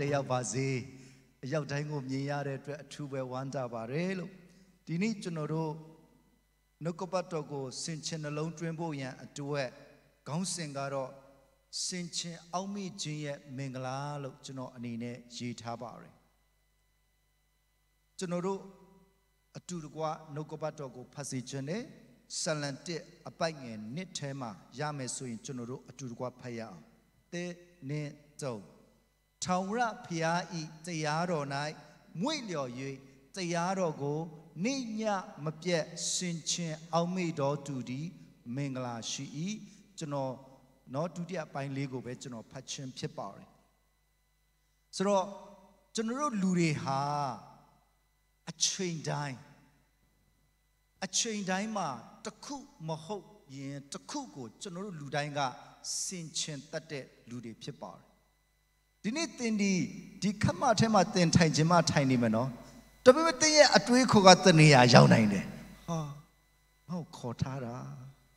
တက်ရောက်ပါစေအရောက်တိုင်းကိုမြင်ရတဲ့အတွက်အထူးပဲဝမ်းသာပါတယ်လို့ဒီနေ့ကျွန်တော်တို့နှုတ်ကပတ်တော်ကိုစင်ချင်နှလုံးတွင်းဖို့ရန် အတွက်ခေါင်းစဉ်ကတော့စင်ချင်အောက်မေ့ခြင်းရဲ့မင်္ဂလာလို့ကျွန်တော်အနေနဲ့ရေးထားပါတယ်ကျွန်တော်တို့အတူတကွနှုတ်ကပတ်တော်ကိုဖတ်စီခြင်းနဲ့ဆလန်တစ်အပိုက်ငယ်နှစ်ထဲမှာရမယ်ဆိုရင်ကျွန်တော်တို့အတူတကွဖတ်ရအောင်တဲနင်းတုံးထာဝရဘုရားဤတရားတော်၌မွေ့လျော်၍တရားတော်ကိုနေညမပြတ်စင်ချင်အောက်မေ့တော်သူသည်မင်္ဂလာရှိ၏ကျွန်တော်เนาะဒုတိယပိုင်းလေးကိုပဲကျွန်တော်ဖတ်ခြင်းဖြစ်ပါတယ်ဆိုတော့ကျွန်တော်တို့လူတွေဟာအချိန်တိုင်းအချိန်တိုင်းမှာတခုမဟုတ်ရင်တခုကိုကျွန်တော်တို့လူတိုင်းကစင်ချင်တတ်တဲ့လူတွေဖြစ်ပါတယ်ဒီနေ့သင်ဒီဒီခမထဲမှာသင်ထိုင်ခြင်းမထိုင်နေမယ်နော်ဒါပေမဲ့သင်ရဲ့အတွေးခေါ်ကတနေရာရောက်နိုင်တယ်ဟာမဟုတ်ခေါ်ထားတာ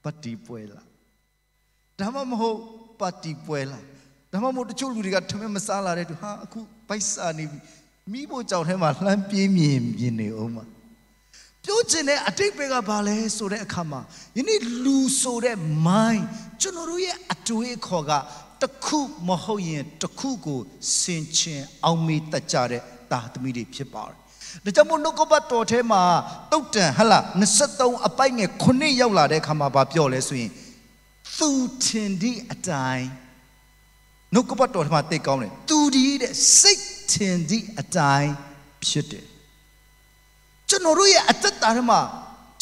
ပတ်တီပွဲလားဒါမှမဟုတ်ပတ်တီပွဲလားဒါမှမဟုတ်တချို့လူတွေကထမင်းမစားလာတဲ့သူဟာအခုဗိုက်စာနေပြီမိဖို့ကြောင်ထဲမှာလှမ်းပြေးမြင်မြင်နေအောင်မှာပြောချင်တဲ့အတိတ်ပဲကဘာလဲဆိုတဲ့အခါမှာယနေ့လူဆိုတဲ့ mind ကျွန်တော်တို့ရဲ့အတွေးခေါ်ကတခုမဟုတ်ရင်တခုကိုစင်ချင်အောင်မေးတတ်ကြတဲ့တာသမီးတွေဖြစ်ပါတယ်။ဒါကြောင့်မို့နှုတ်ကပတ်တော်ထဲမှာတုတ်တန်ဟလာ23အပိုက်ငယ်9ရောက်လာတဲ့အခါမှာပြောလဲဆိုရင်သူတင်ဒီအတိုင်းနှုတ်ကပတ်တော်ထဲမှာသိကောင်းတယ်။သူဒီတဲ့စိတ်တင်ဒီအတိုင်းဖြစ်တယ်။ကျွန်တော်တို့ရဲ့အတ္တတာထဲမှာ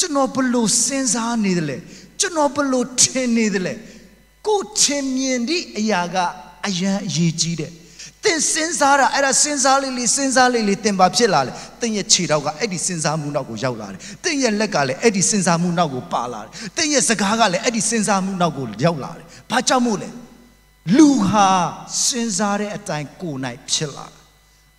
ကျွန်တော်ဘလို့စဉ်းစားနေတယ်လဲ။ကျွန်တော်ဘလို့ထင်နေတယ်လဲ။ကိုချင်မြင်သည့်အရာကအရန်အရေးကြီးတယ်သင်စဉ်းစားတာအဲ့ဒါစဉ်းစားလေးလေးစဉ်းစားလေးလေးသင်ပါဖြစ်လာတယ်သင်ရဲ့ခြေထောက်ကအဲ့ဒီစဉ်းစားမှုနောက်ကိုရောက်လာတယ်သင်ရဲ့လက်ကလည်းအဲ့ဒီစဉ်းစားမှုနောက်ကိုပါလာတယ်သင်ရဲ့စကားကလည်းအဲ့ဒီစဉ်းစားမှုနောက်ကိုရောက်လာတယ်ဘာကြောင့်မို့လဲလူဟာစဉ်းစားတဲ့အတိုင်းကိုယ်၌ဖြစ်လာတယ်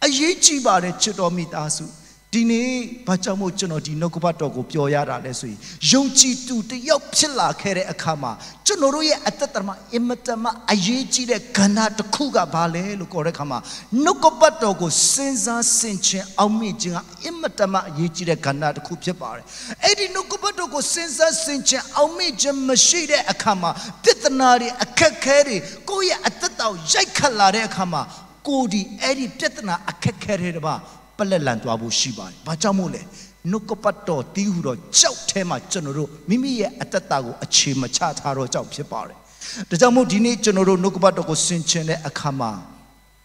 အရေးကြီးပါတယ်ချစ်တော်မိသားစုဒီနေ့ဘာကြောင့်မို့ကျွန်တော်ဒီနှုတ်ကပတ်တော်ကိုပြောရတာလဲဆိုရင်ယုံကြည်သူတယောက်ဖြစ်လာခဲ့တဲ့အခါမှာကျွန်တော်တို့ရဲ့အသက်တာမှာအင်မတန်မှအရေးကြီးတဲ့ကဏ္ဍတစ်ခုကဘာလဲလို့ခေါ်တဲ့အခါမှာနှုတ်ကပတ်တော်ကိုစဉ်းစားဆင်ခြင်အောင်မြင်ခြင်းကအင်မတန်မှအရေးကြီးတဲ့ကဏ္ဍတစ်ခုဖြစ်ပါတယ်။အဲ့ဒီနှုတ်ကပတ်တော်ကိုစဉ်းစားဆင်ခြင်အောင်မြင်ခြင်းမရှိတဲ့အခါမှာပြဿနာတွေအခက်ခဲတွေကိုယ့်ရဲ့အသက်တာကိုရိုက်ခတ်လာတဲ့အခါမှာ ကိုဒီအဲ့ဒီပြဿနာ အခက်ခဲတွေတပါးပလက်လန်သွားဖို့ရှိပါတယ်။ဘာကြောင့်မို့လဲနှုတ်ကပတ်တော်တီးဟူတော့ကြောက်ထဲမှာကျွန်တော်တို့မိမိရဲ့အတ္တတာကိုအခြေမချထားတော့ကြောက်ဖြစ်ပါတယ်။ဒါကြောင့်မို့ဒီနေ့ကျွန်တော်တို့နှုတ်ကပတ်တော်ကိုဆင်ခြင်တဲ့အခါမှာ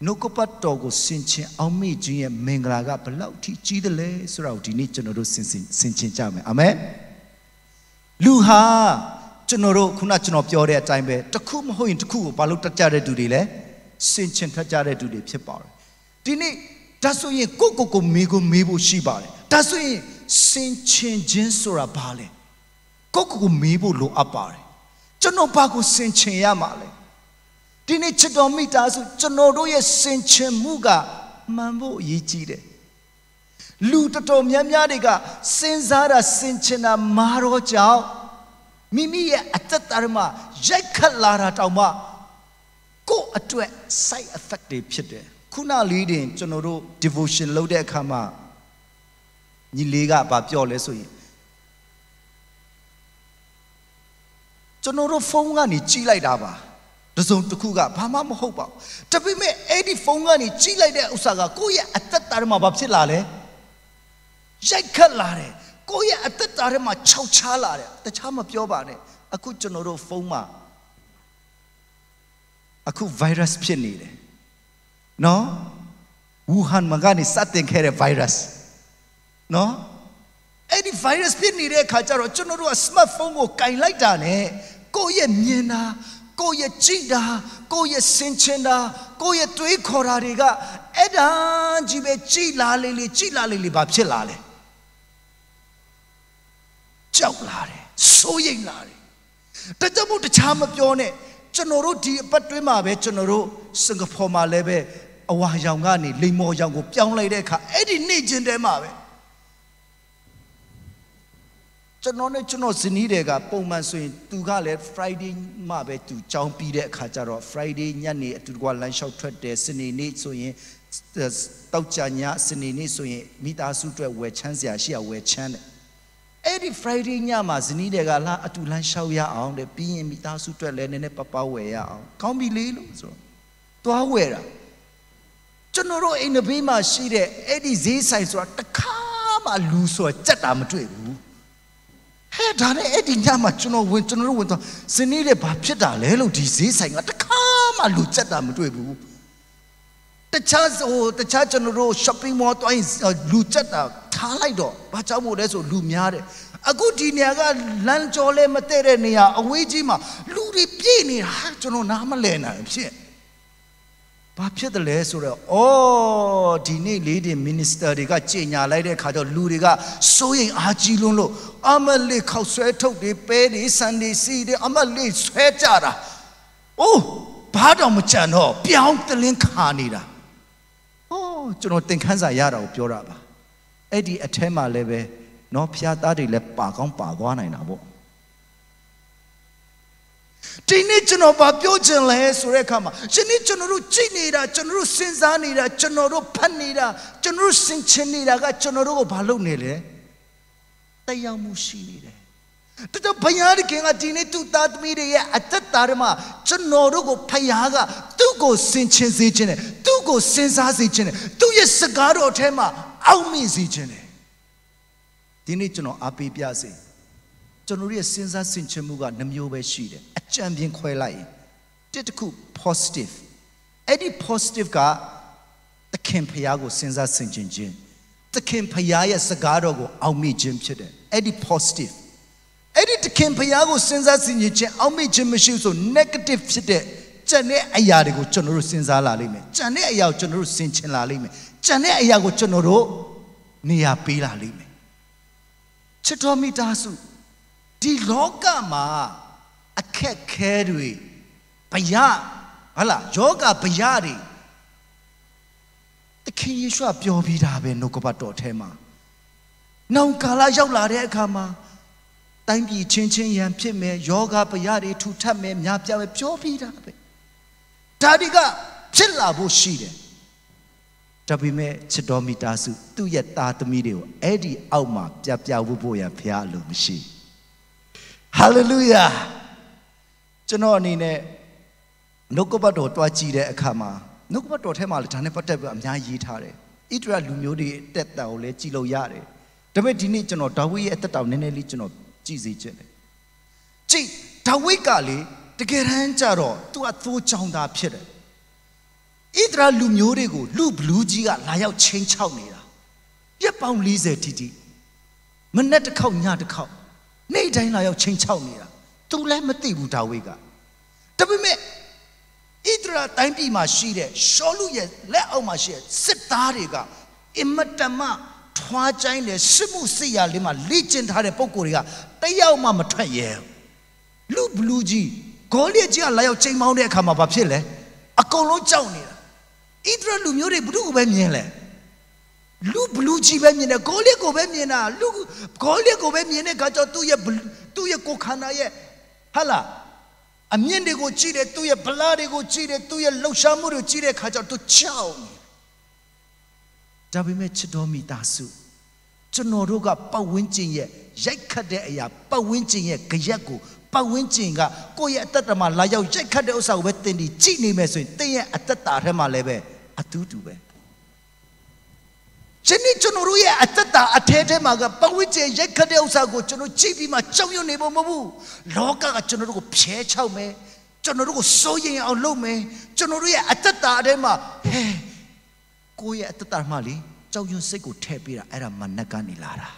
နှုတ်ကပတ်တော်ကိုဆင်ခြင်အောင်မိခြင်းရဲ့မင်္ဂလာကဘလောက်ထိကြီးတယ်လဲဆိုတာကိုဒီနေ့ကျွန်တော်တို့ဆင်ဆင်ခြင်ကြမယ်။အာမင်။လူဟာကျွန်တော်တို့ခုနကျွန်တော်ပြောတဲ့အတိုင်းပဲတခုမဟုတ်ရင်တခုကိုဘာလို့တတ်ကြတဲ့သူတွေလဲဆင်ခြင်ထက်ကြတဲ့သူတွေဖြစ်ပါတယ်။ဒီနေ့ဒါဆိုရင်ကိုကိုကိုမေကိုမေးဖို့ရှိပါတယ်ဒါဆိုရင်စင်ချင်ခြင်းဆိုတာဘာလဲကိုကိုကိုမေးဖို့လိုအပ်ပါတယ်ကျွန်တော်ဘာကိုစင်ချင်ရမှာလဲဒီနေ့ချစ်တော်မိသားစုကျွန်တော်တို့ရဲ့စင်ချင်မှုကမှန်ဖို့အရေးကြီးတယ်လူတော်တော်များများတွေကစဉ်းစားတာစင်ချင်တာမာတော့ကြောင့်မိမိရဲ့အတ္တဓမ္မရိုက်ခတ်လာတာတောင်မှကိုယ့်အတွက် side effect တွေဖြစ်တယ်ခုနလေးတင်ကျွန်တော်တို့ devotion လုပ်တဲ့အခါမှာညီလေးကဗာပြောလဲဆိုရင်ကျွန်တော်တို့ဖုန်းကနေကြီးလိုက်တာပါတစုံတစ်ခုကဘာမှမဟုတ်ပါဘူးဒါပေမဲ့အဲ့ဒီဖုန်းကနေကြီးလိုက်တဲ့ဥစ္စာကကိုယ့်ရဲ့အသက်တာထဲမှာဘာဖြစ်လာလဲရိုက်ခတ်လာတယ်ကိုယ့်ရဲ့အသက်တာထဲမှာခြောက်ချားလာတယ်တခြားမပြောပါနဲ့အခုကျွန်တော်တို့ဖုန်းမှာအခု virus ဖြစ်နေတယ်နော်ဝူဟန်မှာကနေစတင်ခဲ့တဲ့ virus နော်အဲ့ဒီ virus ဖြစ်နေတဲ့အခါကျတော့ကျွန်တော်တို့က smartphone ကိုကင်လိုက်တာ ਨੇ ကိုယ့်ရဲ့မြင်တာကိုယ့်ရဲ့ကြည့်တာကိုယ့်ရဲ့စင်ချင်တာကိုယ့်ရဲ့တွေးခေါ်တာတွေကအဲ့ဒါကြီးပဲကြည်လာလေလေကြည်လာလေလေဘာဖြစ်လာလဲကြောက်လာတယ်စိုးရိမ်လာတယ်တကြမို့တခြားမပြောနဲ့ကျွန်တော်တို့ဒီအပတ်တွင်းမှာပဲကျွန်တော်တို့စင်ကာပူမှာလည်းပဲအဝါရောင်ကနေလိမ္မော်ရောင်ကိုပြောင်းလိုက်တဲ့အခါအဲ့ဒီနေခြင်းတဲမှာပဲကျွန်တော်နဲ့ကျွန်တော်ဇနီးတွေကပုံမှန်ဆိုရင်သူကလည်း Friday မှပဲသူကြောင်းပြီးတဲ့အခါကျတော့ Friday ညနေအတူတကွလမ်းလျှောက်ထွက်တယ်စနေနေ့ဆိုရင်တောက်ကြညစနေနေ့ဆိုရင်မိသားစုအတွက်ဝယ်ချမ်းစရာရှိရဝယ်ချမ်းတယ်အဲ့ဒီ Friday ညမှာဇနီးတွေကလာအတူလမ်းလျှောက်ရအောင်တဲ့ပြီးရင်မိသားစုအတွက်လည်းနည်းနည်းပပဝယ်ရအောင်ကောင်းပြီလေလို့ဆိုတော့သွားဝယ်တာကျွန်တော်တို့အိမ်နဘေးမှာရှိတဲ့အဲ့ဒီဈေးဆိုင်ဆိုတာတခါမှလူဆိုတာကြက်တာမတွေ့ဘူးဟဲ့ဒါနဲ့အဲ့ဒီညမှာကျွန်တော်ဝင်ကျွန်တော်တို့ဝင်သွားစနေတဲ့ဘာဖြစ်တာလဲလို့ဒီဈေးဆိုင်ကတခါမှလူကြက်တာမတွေ့ဘူးတခြားဟိုတခြားကျွန်တော်တို့ shopping mall တွိုင်းလူကြက်တာထားလိုက်တော့ဘာကြောင့်မို့လဲဆိုလူများတယ်အခုဒီနေရာကလမ်းကျော်လဲမတည့်တဲ့နေရာအဝေးကြီးမှာလူတွေပြည့်နေတာကျွန်တော်နားမလည်နိုင်ဖြစ်ဘာဖြစ်တယ်လဲဆိုတော့အော်ဒီနေ့လေးတင် minister တွေကကြေညာလိုက်တဲ့ခါကျတော့လူတွေကစိုးရိမ်အားကြီးလွန်းလို့အမလေးခောက်ဆွဲထုတ်တွေပဲတွေဆန်တွေစီတွေအမလေးဆွဲကြတာအိုးဘာတော့မကြံတော့ပြောင်းတလင်းခါနေတာအော်ကျွန်တော်သင်ခန်းစာရတာကိုပြောတာပါအဲ့ဒီအထဲမှာလည်းပဲเนาะဖျားသားတွေလည်းပါကောင်းပါသွားနိုင်တာပေါ့ဒီနေ့ကျွန်တော်ဘာပြောချင်လဲဆိုတဲ့အခါမှာယနေ့ကျွန်တော်တို့ကြည်နေတာကျွန်တော်တို့စဉ်းစားနေတာကျွန်တော်တို့ဖတ်နေတာကျွန်တော်တို့စင်ချင်နေတာကကျွန်တော်တို့ကိုဘာလုပ်နေလဲတက်ရောက်မှုရှိနေတယ်တတဘုရားတခင်ကဒီနေ့သူ့သားသမီးတွေရဲ့အသက်တာမှာကျွန်တော်တို့ကိုဖခင်ကသူ့ကိုစင်ချင်စေခြင်းနဲ့သူ့ကိုစဉ်းစားစေခြင်းနဲ့သူ့ရဲ့စကားတော်အထဲမှာအောက်မြင့်စေခြင်းနဲ့ဒီနေ့ကျွန်တော်အားပေးပြစေကျွန်တော်ရဲ့စဉ်းစားဆင်ခြင်မှုကနှမျိုးပဲရှိတယ်အကြံပြင်ခွဲလိုက်ရင်တစ်တစ်ခု positive အဲ့ဒီ positive ကသခင်ဖရားကိုစဉ်းစားဆင်ခြင်ခြင်းသခင်ဖရားရဲ့စကားတော်ကိုအောက်မေ့ခြင်းဖြစ်တယ်အဲ့ဒီ positive အဲ့ဒီသခင်ဖရားကိုစဉ်းစားဆင်ခြင်ခြင်းအောက်မေ့ခြင်းမရှိဆို negative ဖြစ်တဲ့ကြံတဲ့အရာတွေကိုကျွန်တော်တို့စဉ်းစားလာလိမ့်မယ်ကြံတဲ့အရာကိုကျွန်တော်တို့ဆင်ခြင်လာလိမ့်မယ်ကြံတဲ့အရာကိုကျွန်တော်တို့နေရာပေးလာလိမ့်မယ်ချစ်တော်မိသားစုဒီလောကမှာအခက်ခဲတွေဘယဟလာယောဂဘယတွေတခင်ယေရှုပြောပြီးတာပဲနှုတ်ကပတ်တော်ထဲမှာနောင်ကာလရောက်လာတဲ့အခါမှာတိုင်းပြည်ချင်းချင်းရန်ဖြစ်မယ်ယောဂဘယတွေထူထပ်မယ်များပြားမယ်ပြောပြီးတာပဲဒါဒီကဖြစ်လာဖို့ရှိတယ်ဒါပေမဲ့ချစ်တော်မိသားစုသူ့ရဲ့သားသမီးတွေကိုအဲ့ဒီအောက်မှာပြပြဝုတ်ဖို့ရန်ဘုရားအလိုမရှိဘူးဟာလေလုယာကျွန်တော်အနေနဲ့နှုတ်ကပတ်တော်တွားကြည့်တဲ့အခါမှာနှုတ်ကပတ်တော်ထဲမှာလည်းဒါနဲ့ပတ်သက်ပြီးအများကြီးထားတယ်ဣတရလူမျိုးတွေအသက်တာကိုလည်းကြည်လို့ရတယ်ဒါပေမဲ့ဒီနေ့ကျွန်တော်ဒါဝိရဲ့အသက်တာကိုနည်းနည်းလေးကျွန်တော်ကြည်စေချင်တယ်ကြည်ဒါဝိကလေတကယ်တမ်းကျတော့သူကသိုးချောင်းသားဖြစ်တယ်ဣတရာလူမျိုးတွေကိုလူဘလူးကြီးကလာရောက်ချင်းချောက်နေတာပြက်ပေါင်း40တိတိမနဲ့တစ်ခေါက်ညတစ်ခေါက်နေ့တိုင်းလာရောက်ချိန်ချောက်နေတာသူလည်းမသိဘူးဒါဝိဒ်ကဒါပေမဲ့ဣဒရာတိုင်းပြည်မှာရှိတဲ့ရှောလူရဲ့လက်အောက်မှာရှိတဲ့စစ်သားတွေကအင်မတမထွားကျိုင်းတဲ့စစ်မှုစစ်ရာလေးမှာလေ့ကျင့်ထားတဲ့ပုံကိုယ်တွေကတယောက်မှမထွက်ရဲလူဘလူးကြီးဂေါလိကြီးကလာရောက်ချိန်မောင်းတဲ့အခါမှာဘာဖြစ်လဲအကုန်လုံးကြောက်နေတာဣဒရာလူမျိုးတွေဘု து ကိုပဲမြင်လဲလူဘလူးကြီးပဲမြင်တယ်ဂေါလိကိုပဲမြင်တာလူဂေါလိကိုပဲမြင်တဲ့ခါကျတော့သူ့ရဲ့သူ့ရဲ့ကိုခန္ဓာရဲ့ဟာလားအမြင့်တွေကို ကြည့်တယ်သူ့ရဲ့ဗလာတွေကိုကြည့်တယ်သူ့ရဲ့လှုပ်ရှားမှုတွေကိုကြည့်တဲ့ခါကျတော့သူကြောက်နေဒါပေမဲ့ချစ်တော်မိသားစုကျွန်တော်တို့ကပတ်ဝန်းကျင်ရဲ့ရိုက်ခတ်တဲ့အရာပတ်ဝန်းကျင်ရဲ့ကြရက်ကိုပတ်ဝန်းကျင်ကကိုယ့်ရဲ့အတ္တမှာလာရောက်ရိုက်ခတ်တဲ့ဥစ္စာကိုပဲတင်ပြီးကြည့်နေမယ်ဆိုရင်တင်းရဲ့အတ္တတာထဲမှာလည်းပဲအတူတူပဲ။ကျွန်တော်ကျွန်တော်တို့ရဲ့အတ္တတာအထဲထဲမှာကပဝိကျေရိုက်ခတ်တဲ့ဥစ္စာကိုကျွန်တော်ကြည့်ပြီးမှကြောက်ရွံ့နေဖို့မဟုတ်ဘူးလောကကကျွန်တော်တို့ကိုဖျဲချောက်မယ်ကျွန်တော်တို့ကိုစိုးရင်အောင်လုပ်မယ်ကျွန်တော်တို့ရဲ့အတ္တတာအထဲမှာဟဲကိုယ့်ရဲ့အတ္တတာမှလေကြောက်ရွံ့စိတ်ကိုထည့်ပေးတာအဲ့ဒါမနက်ကနေလာတာ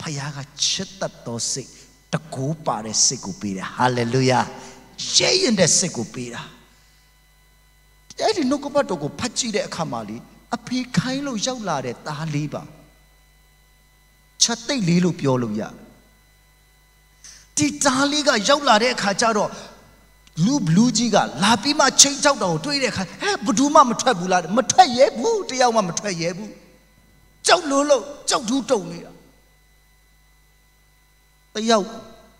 ဖခင်ကချစ်တတ်သောစိတ်တကူပါတဲ့စိတ်ကိုပေးတယ်ဟာလေလုယာရှေ့ရင်တဲ့စိတ်ကိုပေးတာအဲ့ဒီနှုတ်ကပတ်တော်ကိုဖတ်ကြည့်တဲ့အခါမှာလေအဖေခိုင်းလို့ရောက်လာတဲ့သားလေးပါချက်သိပ်လေးလို့ပြောလို့ရဒီသားလေးကရောက်လာတဲ့အခါကျတော့လူဘလူးကြီးကလာပြီးမှချိန်ချောက်တော်ကိုတွေးတဲ့အခါဟဲ့ဘဒူးမှမထွက်ဘူးလားမထွက်ရဲဘူးတယောက်မှမထွက်ရဲဘူးကြောက်လို့လို့ကြောက်ထူးတုံနေတာတယောက်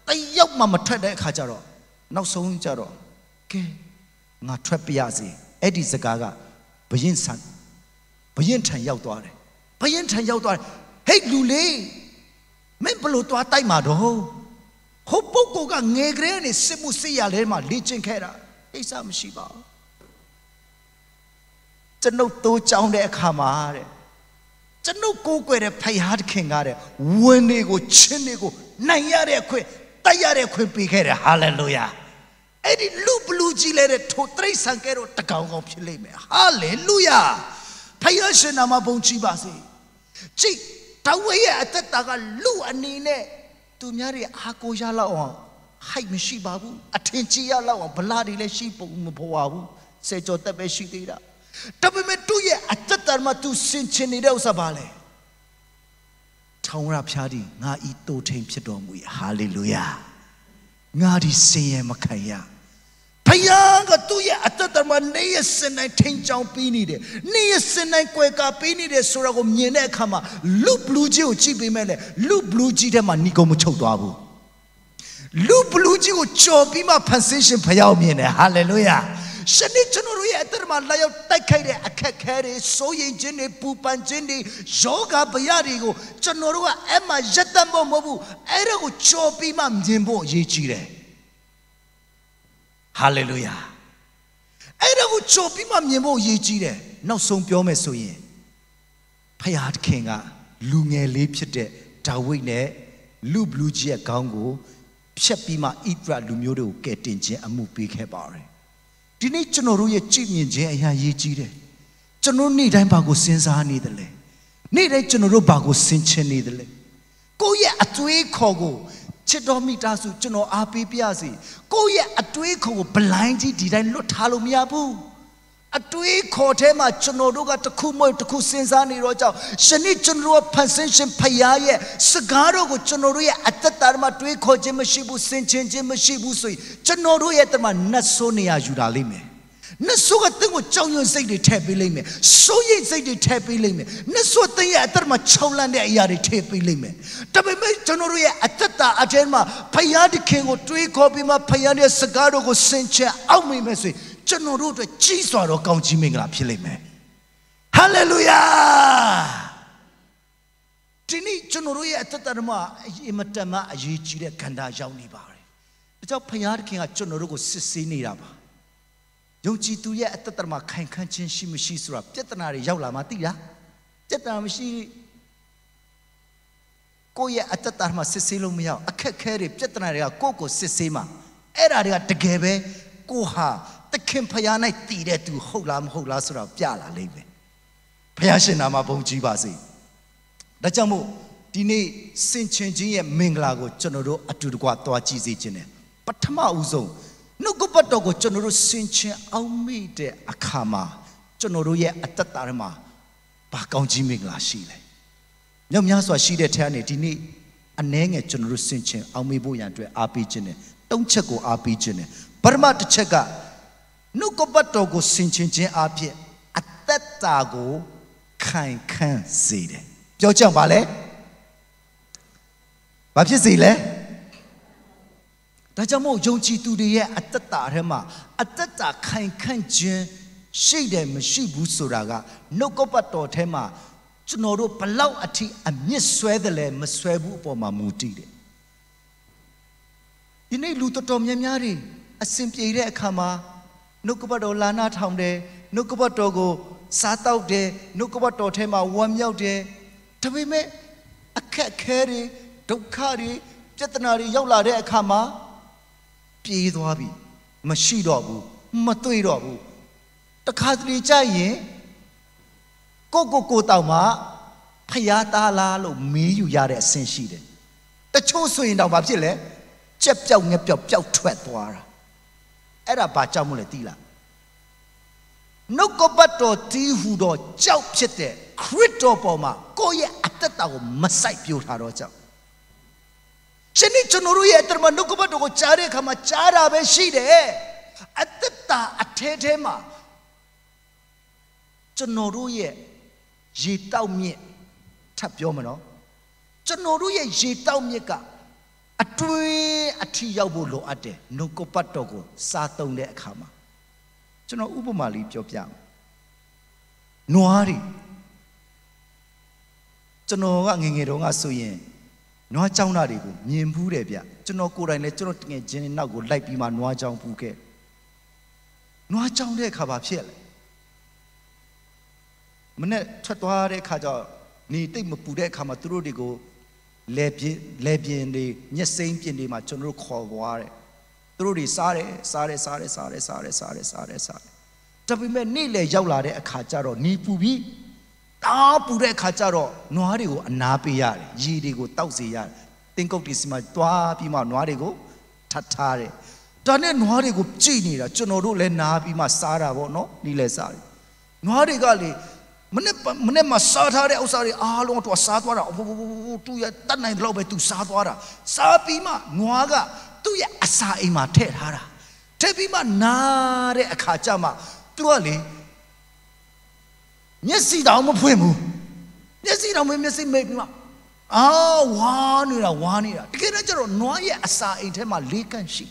တယောက်မှမထွက်တဲ့အခါကျတော့နောက်ဆုံးကျတော့ကဲငါထွက်ပြရစီအဲ့ဒီစကားကဘရင်ဆန်ဘယင်ထံရောက်သွားတယ်ဘယင်ထံရောက်သွားတယ်ဟိတ်လူလေးမင်းဘလို့သွားတိုက်မှာတော့ဟိုပုဂ္ဂိုလ်ကငယ်ကလေးနဲ့စစ်မှုစစ်ရလဲမှာလေ့ကျင့်ခဲ့တာအိစာမရှိပါဘူးကျွန်ုပ်တိုးကြောင်းတဲ့အခါမှာတဲ့ကျွန်ုပ်ကိုကိုွယ်တဲ့ဖယားတခင်ကတဲ့ဝင်းတွေကိုချင်းတွေကိုနိုင်ရတဲ့အခွင့်တိုက်ရတဲ့အခွင့်ပေးခဲ့တယ်ဟာလေလုယာအဲ့ဒီလူဘလူးကြီးလဲတဲ့ထိုတရိတ်ဆန်ကဲတော့တကောင်ကောင်ဖြစ်လိမ့်မယ်ဟာလေလုယာဖယားရှင်နာမဘုံချီပါစေကြည်တဝဲရဲ့အသက်တာကလူအနေနဲ့သူများတွေအားကိုရလောက်အောင်ဟိုက်မရှိပါဘူးအထင်ကြီးရလောက်အောင်ဗလာတွေလည်းရှိပုံမပေါ်ပါဘူးစေကျော်တက်ပဲရှိသေးတာဒါပေမဲ့သူ့ရဲ့အသက်တာမှာသူစင်ချင်နေတဲ့ဥစ္စာပါလေထောင်ရဖျားသည်ငါဤတိုးထိန်ဖြစ်တော်မူ၏ဟာလေလုယာငါဒီစင်ရမခံရဖယားကသူ့ရဲ့အသက်တာမှာနေ့ရက်စင်တိုင်းထိန်ချောင်းပေးနေတယ်နေ့ရက်စင်တိုင်းကွယ်ကာပေးနေတယ်ဆိုတာကိုမြင်တဲ့အခါမှာလူဘလူးကြီးကိုကြည့်ပေးမယ်လေလူဘလူးကြီးထဲမှာနီကုံမချုပ်သွားဘူးလူဘလူးကြီးကိုကြော်ပြီးမှဖန်ဆင်းရှင်ဖယားကိုမြင်တယ်ဟာလေလုယာရှနစ်ကျွန်တော်တို့ရဲ့အသက်မှာလာရောက်တိုက်ခိုက်တဲ့အခက်ခဲတွေစိုးရိမ်ခြင်းတွေပူပန်ခြင်းတွေယောဂဗျာတွေကိုကျွန်တော်တို့ကအဲ့မှာရက်တတ်ဖို့မဟုတ်ဘူးအဲ့ဒါကိုကြော်ပြီးမှမြင်ဖို့အရေးကြီးတယ်ဟာလေလုယာအဲ့ဒါကိုကြုံပြီးမှမြင်ဖို့ရည်ကြီးတယ်နောက်ဆုံးပြောမယ်ဆိုရင်ဖယားခင်ကလူငယ်လေးဖြစ်တဲ့ဒါဝိဒ်နဲ့လူဘလူးကြီးရဲ့ခေါင်းကိုဖြတ်ပြီးမှဣသရလူမျိုးတွေကိုကယ်တင်ခြင်းအမှုပေးခဲ့ပါတယ်ဒီနေ့ကျွန်တော်တို့ရဲ့ကြည်မြင်ခြင်းအရာရည်ကြီးတယ်ကျွန်တော်နေ့တိုင်းဘာကိုစဉ်းစားနေတယ်လဲနေ့တိုင်းကျွန်တော်တို့ဘာကိုစဉ်းချင်နေတယ်လဲကိုယ့်ရဲ့အသွေးခေါ်ကိုချစ်တော်မိသားစုကျွန်တော်အားပေးပြစေကိုယ့်ရဲ့အတွေးခေါ်ကိုဘလိုင်းကြီးဒီတိုင်းလွတ်ထားလို့မရဘူးအတွေးခေါ်ထဲမှာကျွန်တော်တို့ကတစ်ခုမဟုတ်တစ်ခုစဉ်းစားနေတော့ကြောင့်ယနေ့ကျွန်တော်တို့ဖန်ဆင်းရှင်ဖရားရဲ့စကားတော်ကိုကျွန်တော်တို့ရဲ့အသက်တာမှာတွေးခေါ်ခြင်းမရှိဘူးစဉ်းချင်ခြင်းမရှိဘူးဆိုရင်ကျွန်တော်တို့ရဲ့တမန်နတ်ဆိုးနေရယူတာလိမ့်မယ်နှဆိုးကသင်ကိုကြောက်ရွံ့စိတ်တွေထည့်ပေးလိမ့်မယ်စိုးရိမ်စိတ်တွေထည့်ပေးလိမ့်မယ်နှဆိုးသင်ရဲ့အသက်မှာခြောက်လန့်တဲ့အရာတွေထည့်ပေးလိမ့်မယ်ဒါပေမဲ့ကျွန်တော်တို့ရဲ့အသက်တာအထဲမှာဖယားတခင်ကိုတွေးခေါ်ပြီးမှဖယားရဲ့စကားတော်ကိုစင်ချအောင်မိမယ်ဆိုရင်ကျွန်တော်တို့အတွက်ကြီးစွာသောကောင်းချီးမင်္ဂလာဖြစ်လိမ့်မယ်ဟာလေလုယာဒီနေ့ကျွန်တော်တို့ရဲ့အသက်တာမှာအမတန်မှအရေးကြီးတဲ့ကဏ္ဍရောက်နေပါတယ်ဒါကြောင့်ဖယားတခင်ကကျွန်တော်တို့ကိုစစ်ဆေးနေတာပါယုံကြည်သူရဲ့အတ္တမှာခိုင်ခန့်ခြင်းရှိမရှိဆိုတာပြဿနာတွေရောက်လာမှသိလားပြဿနာမရှိကိုယ့်ရဲ့အတ္တမှာစစ်ဆေးလို့မရအောင်အခက်ခဲတွေပြဿနာတွေကကိုယ့်ကိုစစ်ဆေးမှာအဲ့ဒါတွေကတကယ်ပဲကိုဟာသခင်ဖျား၌တည်တဲ့သူဟုတ်လားမဟုတ်လားဆိုတာပြလာလိမ့်မယ်ဖျားရှင်နာမှာဘုံကြီးပါစေဒါကြောင့်မို့ဒီနေ့စင်ချင်ခြင်းရဲ့မင်္ဂလာကိုကျွန်တော်တို့အတူတကွသွားကြည့်စေခြင်း ਨੇ ပထမဦးဆုံးနှုတ်ကပတ်တော်ကိုကျွန်တော်တို့ဆင်ခြင်အောင်မိတဲ့အခါမှာကျွန်တော်တို့ရဲ့အတ္တတာမှာဘာကောင်းကြီးမင်္ဂလာရှိလဲမြောက်များစွာရှိတဲ့ထဲကနေဒီနေ့အနှဲငယ်ကျွန်တော်တို့ဆင်ခြင်အောင်မိဖို့ရန်အတွက်အားပေးခြင်းနဲ့တုံးချက်ကိုအားပေးခြင်းနဲ့ပရမတစ်ချက်ကနှုတ်ကပတ်တော်ကိုဆင်ခြင်ခြင်းအဖြစ်အတ္တတာကိုခိုင်ခန့်စေတယ်ပြောကြပါလေဘာဖြစ်စေလဲဒါကြောင့်မို့ယုံကြည်သူတွေရဲ့အတ္တတာထဲမှာအတ္တတာခိုင်ခန့်ခြင်းရှိတယ်မရှိဘူးဆိုတာကနှုတ်ကပတ်တော်ထဲမှာကျွန်တော်တို့ဘလောက်အထိအမြင့်ဆွဲတယ်လဲမဆွဲဘူးအပေါ်မှာမူတည်တယ်ဒီနေ့လူတော်တော်များများတွေအစဉ်ပြေတဲ့အခါမှာနှုတ်ကပတ်တော်လာနာထောင်တယ်နှုတ်ကပတ်တော်ကိုစားတောက်တယ်နှုတ်ကပတ်တော်ထဲမှာဝမ်းမြောက်တယ်ဒါပေမဲ့အခက်ခဲတွေဒုက္ခတွေပြဿနာတွေရောက်လာတဲ့အခါမှာပြေးသွားပြီ မရှိတော့ဘူးမတွေ့တော့ဘူးတခါတလေကြရင်ကိုကိုကိုတောင်မှဖျားသားလားလို့မေးယူရတဲ့အဆင့်ရှိတယ်တချို့ဆိုရင်တောင်ဘာဖြစ်လဲကြက်ပြောက်ငက်ပြောက်ပျောက်ထွက်သွားတာအဲ့ဒါဘာကြောင့်မလဲသိလားနှုတ်ကပတ်တော်တီးဟူတော့ကြောက်ဖြစ်တဲ့ခရစ်တော်ပေါ်မှာကိုယ့်ရဲ့အသက်တာကိုမဆိုင်ပြိုထားတော့ကြောက်ရှင်းနေကျွန်တော်တို့ရဲ့အတ္တမနှုတ်ကပတ်တော်ကိုကြားတဲ့အခါမှာကြားတာပဲရှိတယ်အတ္တတာအထဲထဲမှာကျွန်တော်တို့ရဲ့ရေတောက်မြင့်ထပ်ပြောမနော်ကျွန်တော်တို့ရဲ့ရေတောက်မြင့်ကအတွင်းအထိရောက်ဖို့လိုအပ်တယ်နှုတ်ကပတ်တော်ကိုစားသုံးတဲ့အခါမှာကျွန်တော်ဥပမာလေးပြောပြမယ်နွားတွေကျွန်တော်ကငငယ်တုန်းကဆိုရင်နွားကြောင်းတာတွေကိုမြင်ဘူးတယ်ဗျကျွန်တော်ကိုယ်တိုင်လည်းကျွန်တော်တငယ်ချင်းတွေနောက်ကိုလိုက်ပြီးမှနွားကြောင်းပူခဲ့နွားကြောင်းတဲ့အခါဘာဖြစ်လဲမနဲ့ထွက်သွားတဲ့အခါကျနေတိတ်မပူတဲ့အခါမှာသူတို့တွေကိုလဲပြင်းလဲပြင်းတွေမျက်စိမ်းပြင်းတွေမှာကျွန်တော်တို့ခေါ်သွားတယ်သူတို့တွေစားတယ်စားတယ်စားတယ်စားတယ်စားတယ်စားတယ်စားတယ်စားတယ်ဒါပေမဲ့နေ့လေရောက်လာတဲ့အခါကျတော့หนีပူပြီးတားပူတဲ့အခါကျတော့နွားတွေကိုအနာပေးရတယ်ရေတွေကိုတောက်စေရတယ်တင်းကုတ်တီစီမှာတွားပြီးမှနွားတွေကိုထပ်ထားတယ်ဒါနဲ့နွားတွေကိုကြည်နေတာကျွန်တော်တို့လည်းနားပြီးမှစားတာပေါ့နော်နီးလဲစားတယ်နွားတွေကလေမနေ့မနေ့မှာစားထားတဲ့ဥစ္စာတွေအားလုံးတော့စားသွားတာအဖိုးဖိုးဖိုးသူရတတ်နိုင်တယ်လို့ပဲသူစားသွားတာစားပြီးမှနွားကသူ့ရဲ့အစာအိမ်မှာထည့်ထားတာထည့်ပြီးမှနားတဲ့အခါကျမှသူကလေမျက်စိတောင်မဖွင့်ဘူးမျက်စိတောင်မမျက်စိမိတ်ပြီးမှအာဝါနေတာဝါနေတာတကယ်တော့ကျတော့နွားရဲ့အစာအိမ်ထဲမှာလေးကန့်ရှိ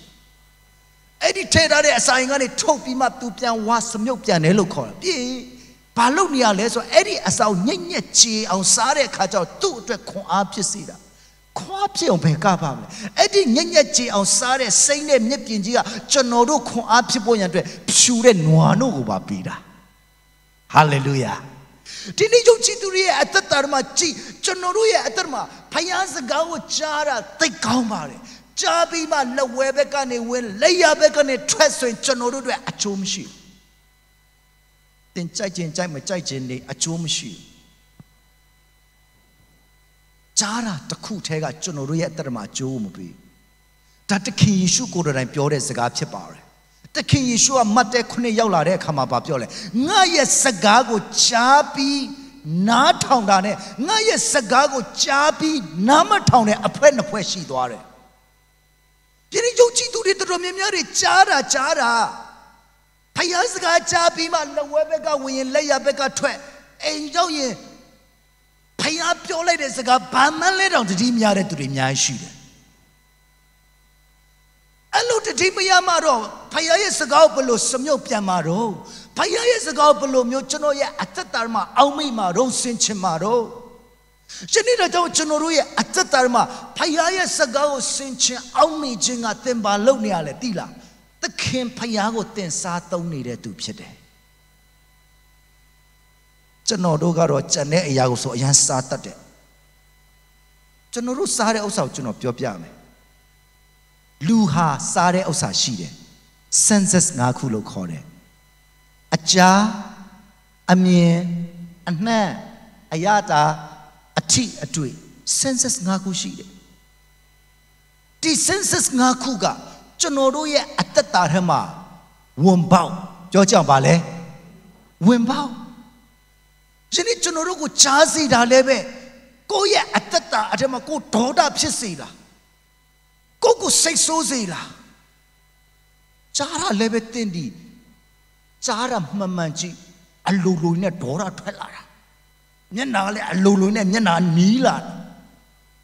အဲ့ဒီထဲထားတဲ့အစာအိမ်ကနေထုတ်ပြီးမှသူပြန်ဝါစမြုပ်ပြန်တယ်လို့ခေါ်တာပြေဘာလို့နေရလဲဆိုတော့အဲ့ဒီအစာညက်ညက်ချေအောင်စားတဲ့အခါကျတော့သူ့အတွက်ခွန်အားဖြစ်စေတာခွားဖြစ်အောင်ဘယ်ကပါမလဲအဲ့ဒီညက်ညက်ချေအောင်စားတဲ့စိမ့်တဲ့မြက်ပြင်ကြီးကကျွန်တော်တို့ခွန်အားဖြစ်ဖို့ရန်အတွက်ဖြူတဲ့နွားတို့ကိုပါပေးတာဟာလေလုယာဒီနေ့ယုံကြည်သူတွေရဲ့အသက်တာမှာကြည်ကျွန်တော်တို့ရဲ့အသက်မှာဖယားစကားကိုကြားတာသိကောင်းပါတယ်ကြားပြီးမှလက်ဝဲဘက်ကနေဝင်လက်ရဘက်ကနေထွက်ဆိုရင်ကျွန်တော်တို့တွေအချိုးမရှိဘူးတင်ကြိုက်ခြင်းကြိုက်မကြိုက်ခြင်းတွေအချိုးမရှိဘူးကြားတာတစ်ခုတည်းကကျွန်တော်တို့ရဲ့အသက်တာမှာအကျိုးမပေးဒါတခင်ယေရှုကိုယ်တိုင်ပြောတဲ့စကားဖြစ်ပါတယ်တခင်ယေရှုကမတ်တဲခုနှစ်ရောက်လာတဲ့အခါမှာဗာပြောလဲငါရဲ့စကားကိုကြားပြီးနားထောင်တာနဲ့ငါရဲ့စကားကိုကြားပြီးနားမထောင်တဲ့အဖွဲနှစ်ဖွဲရှိသွားတယ်ပြင်းရုပ်ကြည့်သူတွေတော်တော်များများတွေကြားတာကြားတာဖယားစကားကြားပြီးမှလက်ဝဲဘက်ကဝင်ရင်လက်ရဘက်ကထွက်အိမ်ရောက်ရင်ဖယားပြောလိုက်တဲ့စကားဘာမှလဲတောင်တတိများတဲ့သူတွေအများကြီးရှိတယ်အဲ့လိုတတိပယမှာတော့ဖယားရဲ့စကားကိုဘလို့စမြုပ်ပြန်မှာတော့ဖယားရဲ့စကားကိုဘလို့မျိုးကျွန်တော်ရဲ့အသက်တာမှာအောက်မိမှာတော့ဆင်ချင်မှာတော့ရှင်နေတော့ကျွန်တော်တို့ရဲ့အသက်တာမှာဖယားရဲ့စကားကိုဆင်ချင်အောက်မိခြင်းကသင်ပါလို့နေရလေတိလားသခင်ဖယားကိုသင်စားသုံးနေတဲ့သူဖြစ်တယ်ကျွန်တော်တို့ကတော့ကြံတဲ့အရာကိုဆိုအရန်စားတတ်တယ်ကျွန်တော်တို့စားတဲ့ဥစ္စာကိုကျွန်တော်ပြောပြမယ်လူဟာစားတဲ့ဥစ္စာရှိတယ် senses ငါးခုလို့ခေါ်တယ်အကြာအမြင်အနှံ့အရတာအထိအတွေ့ senses ငါးခုရှိတယ်ဒီ senses ငါးခုက ကျွန်တော်တို့ရဲ့အတ္တတာထဲမှာဝင်ပေါက်ကြောကြောင်ပါလဲဝင်ပေါက်ရှင်ဒီကျွန်တော်တို့ကိုကြားစီတာလည်းပဲကိုယ့်ရဲ့အတ္တတာအထဲမှာကိုဒေါတာဖြစ်စီတာကိုကိုစိတ်ဆိုးစေလားကြားရလည်းပဲတင်းဒီကြားရမှန်မှန်ကြည့်အလိုလိုနဲ့ဒေါရထွက်လာတာမျက်နာကလည်းအလိုလိုနဲ့မျက်နာနီးလာ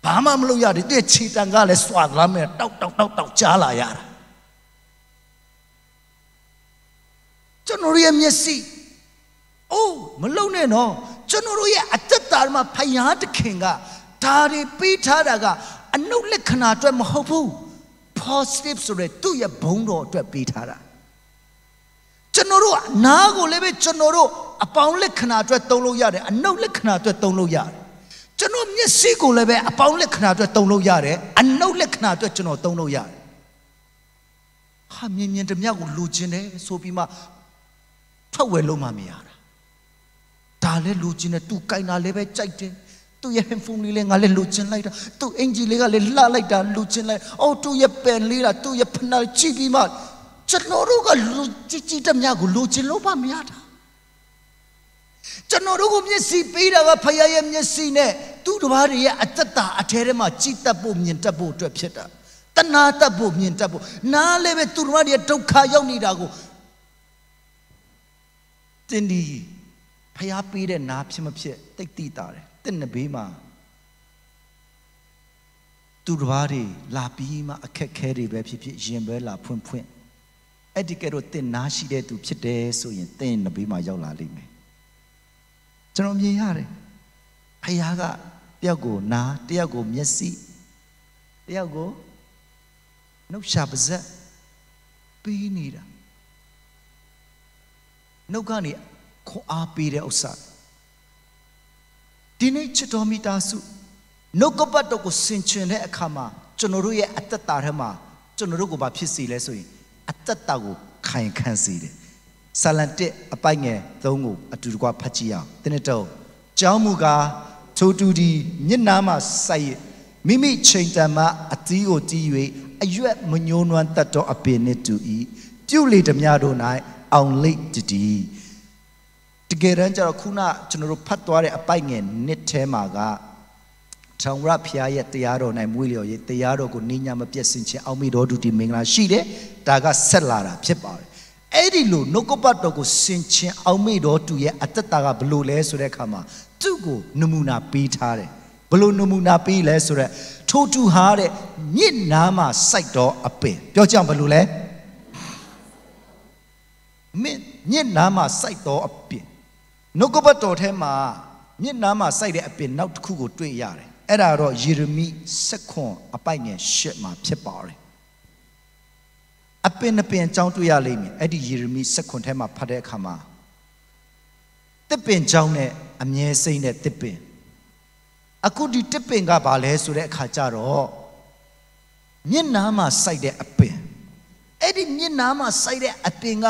ဘာမှမလုပ်ရသေးတဲ့ခြေတံကလည်းစွာလာမယ်တောက်တောက်တောက်တောက်ကြားလာရတာကျွန်တော်ရဲ့မျက်စိအိုးမလုံနဲ့နော်ကျွန်တော်ရဲ့အတ္တတာမှာဖယားတခင်ကဒါတွေပေးထားတာကအနုလက္ခဏာအတွက်မဟုတ်ဘူး positive ဆိုတဲ့သူ့ရဲ့ဘုံတော်အတွက်ပေးထားတာကျွန်တော်တို့နားကိုလည်းပဲကျွန်တော်တို့အပေါင်းလက္ခဏာအတွက်သုံးလို့ရတယ်အနုလက္ခဏာအတွက်သုံးလို့ရတယ်ကျွန်တော်မျက်စိကိုလည်းပဲအပေါင်းလက္ခဏာအတွက်သုံးလို့ရတယ်အနုလက္ခဏာအတွက်ကျွန်တော်သုံးလို့ရတယ်ဟာမြင်မြင်တမျှကိုလူကျင်တယ်ဆိုပြီးမှထွက်ဝယ်လို့မှမရတာဒါလည်းလူကျင်တယ်သူကြိုက်တာလည်းပဲကြိုက်တယ်သူ့ရဲ့ handphone လေးလည်းငါလည်းလူချင်းလိုက်တာသူ့အင်ဂျီလေးကလည်းလှလိုက်တာလူချင်းလိုက်အော်သူ့ရဲ့ပန်လေးတာသူ့ရဲ့ဖနာကြည့်ပြီးမှကျွန်တော်တို့ကလူကြည့်ကြည့်တမျှကိုလူချင်းလို့ပါမရတာကျွန်တော်တို့ကိုမျက်စိပေးတာကဖခင်ရဲ့မျက်စိနဲ့သူ့တစ်ပါးတွေရဲ့အတ္တတာအထဲထဲမှာကြည်တတ်ဖို့မြင်တတ်ဖို့အတွက်ဖြစ်တာတနာတတ်ဖို့မြင်တတ်ဖို့နားလည်းပဲသူတို့တွေဒုက္ခရောက်နေတာကိုတင်းဒီဖျားပေးတဲ့နားဖြစ်မဖြစ်တိတ်တိတာတယ်တင့်နှဘေးမှာသူတစ်ပါးတွေလာပြီးမှအခက်ခဲတွေပဲဖြစ်ဖြစ်ရင်ပဲလာဖွင့်ဖွင့်အဲ့ဒီကဲတော့တင် နာရှိတဲ့သူဖြစ်တယ်ဆိုရင်တင်နှဘေးမှာရောက်လာလိမ့်မယ်ကျွန်တော်မြင်ရတယ်ဖခင်ကတယောက်ကိုနာတယောက်ကို မျက်စိတယောက်ကိုနှုတ်ရှာပါဇက်ပေးနေတာနှုတ်ကနေခွန်အားပေးတဲ့ဥစ္စာဒီနေ့ချစ်တော်မိသားစုနှုတ်ကပတ်တော်ကိုဆင်ခြင်တဲ့အခါမှာကျွန်တော်တို့ရဲ့အတ္တတာထဲမှာကျွန်တော်တို့ကိုဘာဖြစ်စီလဲဆိုရင်အတ္တတာကိုခိုင်ခန့်စီတယ်ဆာလန်တစ်အပိုက်ငယ်သုံးကို အတူတကွဖတ်ကြည့်အောင်တနေ့တော့ကြောင်းမူကားထိုတူဒီမျက်နှာမှာစိုက်မိမိချိန်တန်မှာအတီးကိုတီး၍အရွက်မညိုးနွမ်းတတ်သောအပင်နှင့်တူ၏ပြုလေသည်များတို့၌အောင်လိတ်တည်တကယ်တမ်းကျတော့ခုနကျွန်တော်တို့ဖတ်သွားတဲ့အပိုက်ငယ်နှစ်ထဲမှာကထောင်ရဖျားရဲ့တရားတော်၌မွေးလျော်ရေးတရားတော်ကိုနေညာမပြည့်စင်ခြင်းအောင်မိတော်ဒုတိမင်္ဂလာရှိတယ်ဒါကဆက်လာတာ ဖြစ်ပါတယ်အဲ့ဒီလိုနှုတ်ကပတ်တော်ကိုစင်ခြင်းအောင်မိတော်သူရဲ့အတ္တတာကဘလို့လဲဆိုတဲ့အခါမှာသူ့ကိုနမူနာပေးထားတယ်ဘလို့နမူနာပေးလဲဆိုတော့ထိုသူဟာတဲ့ညစ်နာမှာစိုက်တော်အပင်ပြောကြအောင်ဘလို့လဲမင်းညစ်နာမှာစိုက်တော်အပင်နှုတ်ကပတ်တော်ထဲမှာမြစ်နားမှာစိုက်တဲ့အပင်နောက်တစ်ခုကိုတွေ့ရတယ်အဲ့ဒါတော့ယေရမိ၁9အပိုက်ငယ်၈မှာဖြစ်ပါတယ်အပင်အပင်အကြောင်းတွေ့ရလိမ့်မယ်အဲ့ဒီယေရမိ၁9ထဲမှာဖတ်တဲ့အခါမှာတစ်ပင်ကြောင်းနဲ့အမြဲစိမ့်တဲ့တစ်ပင်အခုဒီတစ်ပင်ကဘာလဲဆိုတဲ့အခါကျတော့မျက်နှာမှာစိုက်တဲ့အပင်အဲ့ဒီမျက်နှာမှာစိုက်တဲ့အပင်က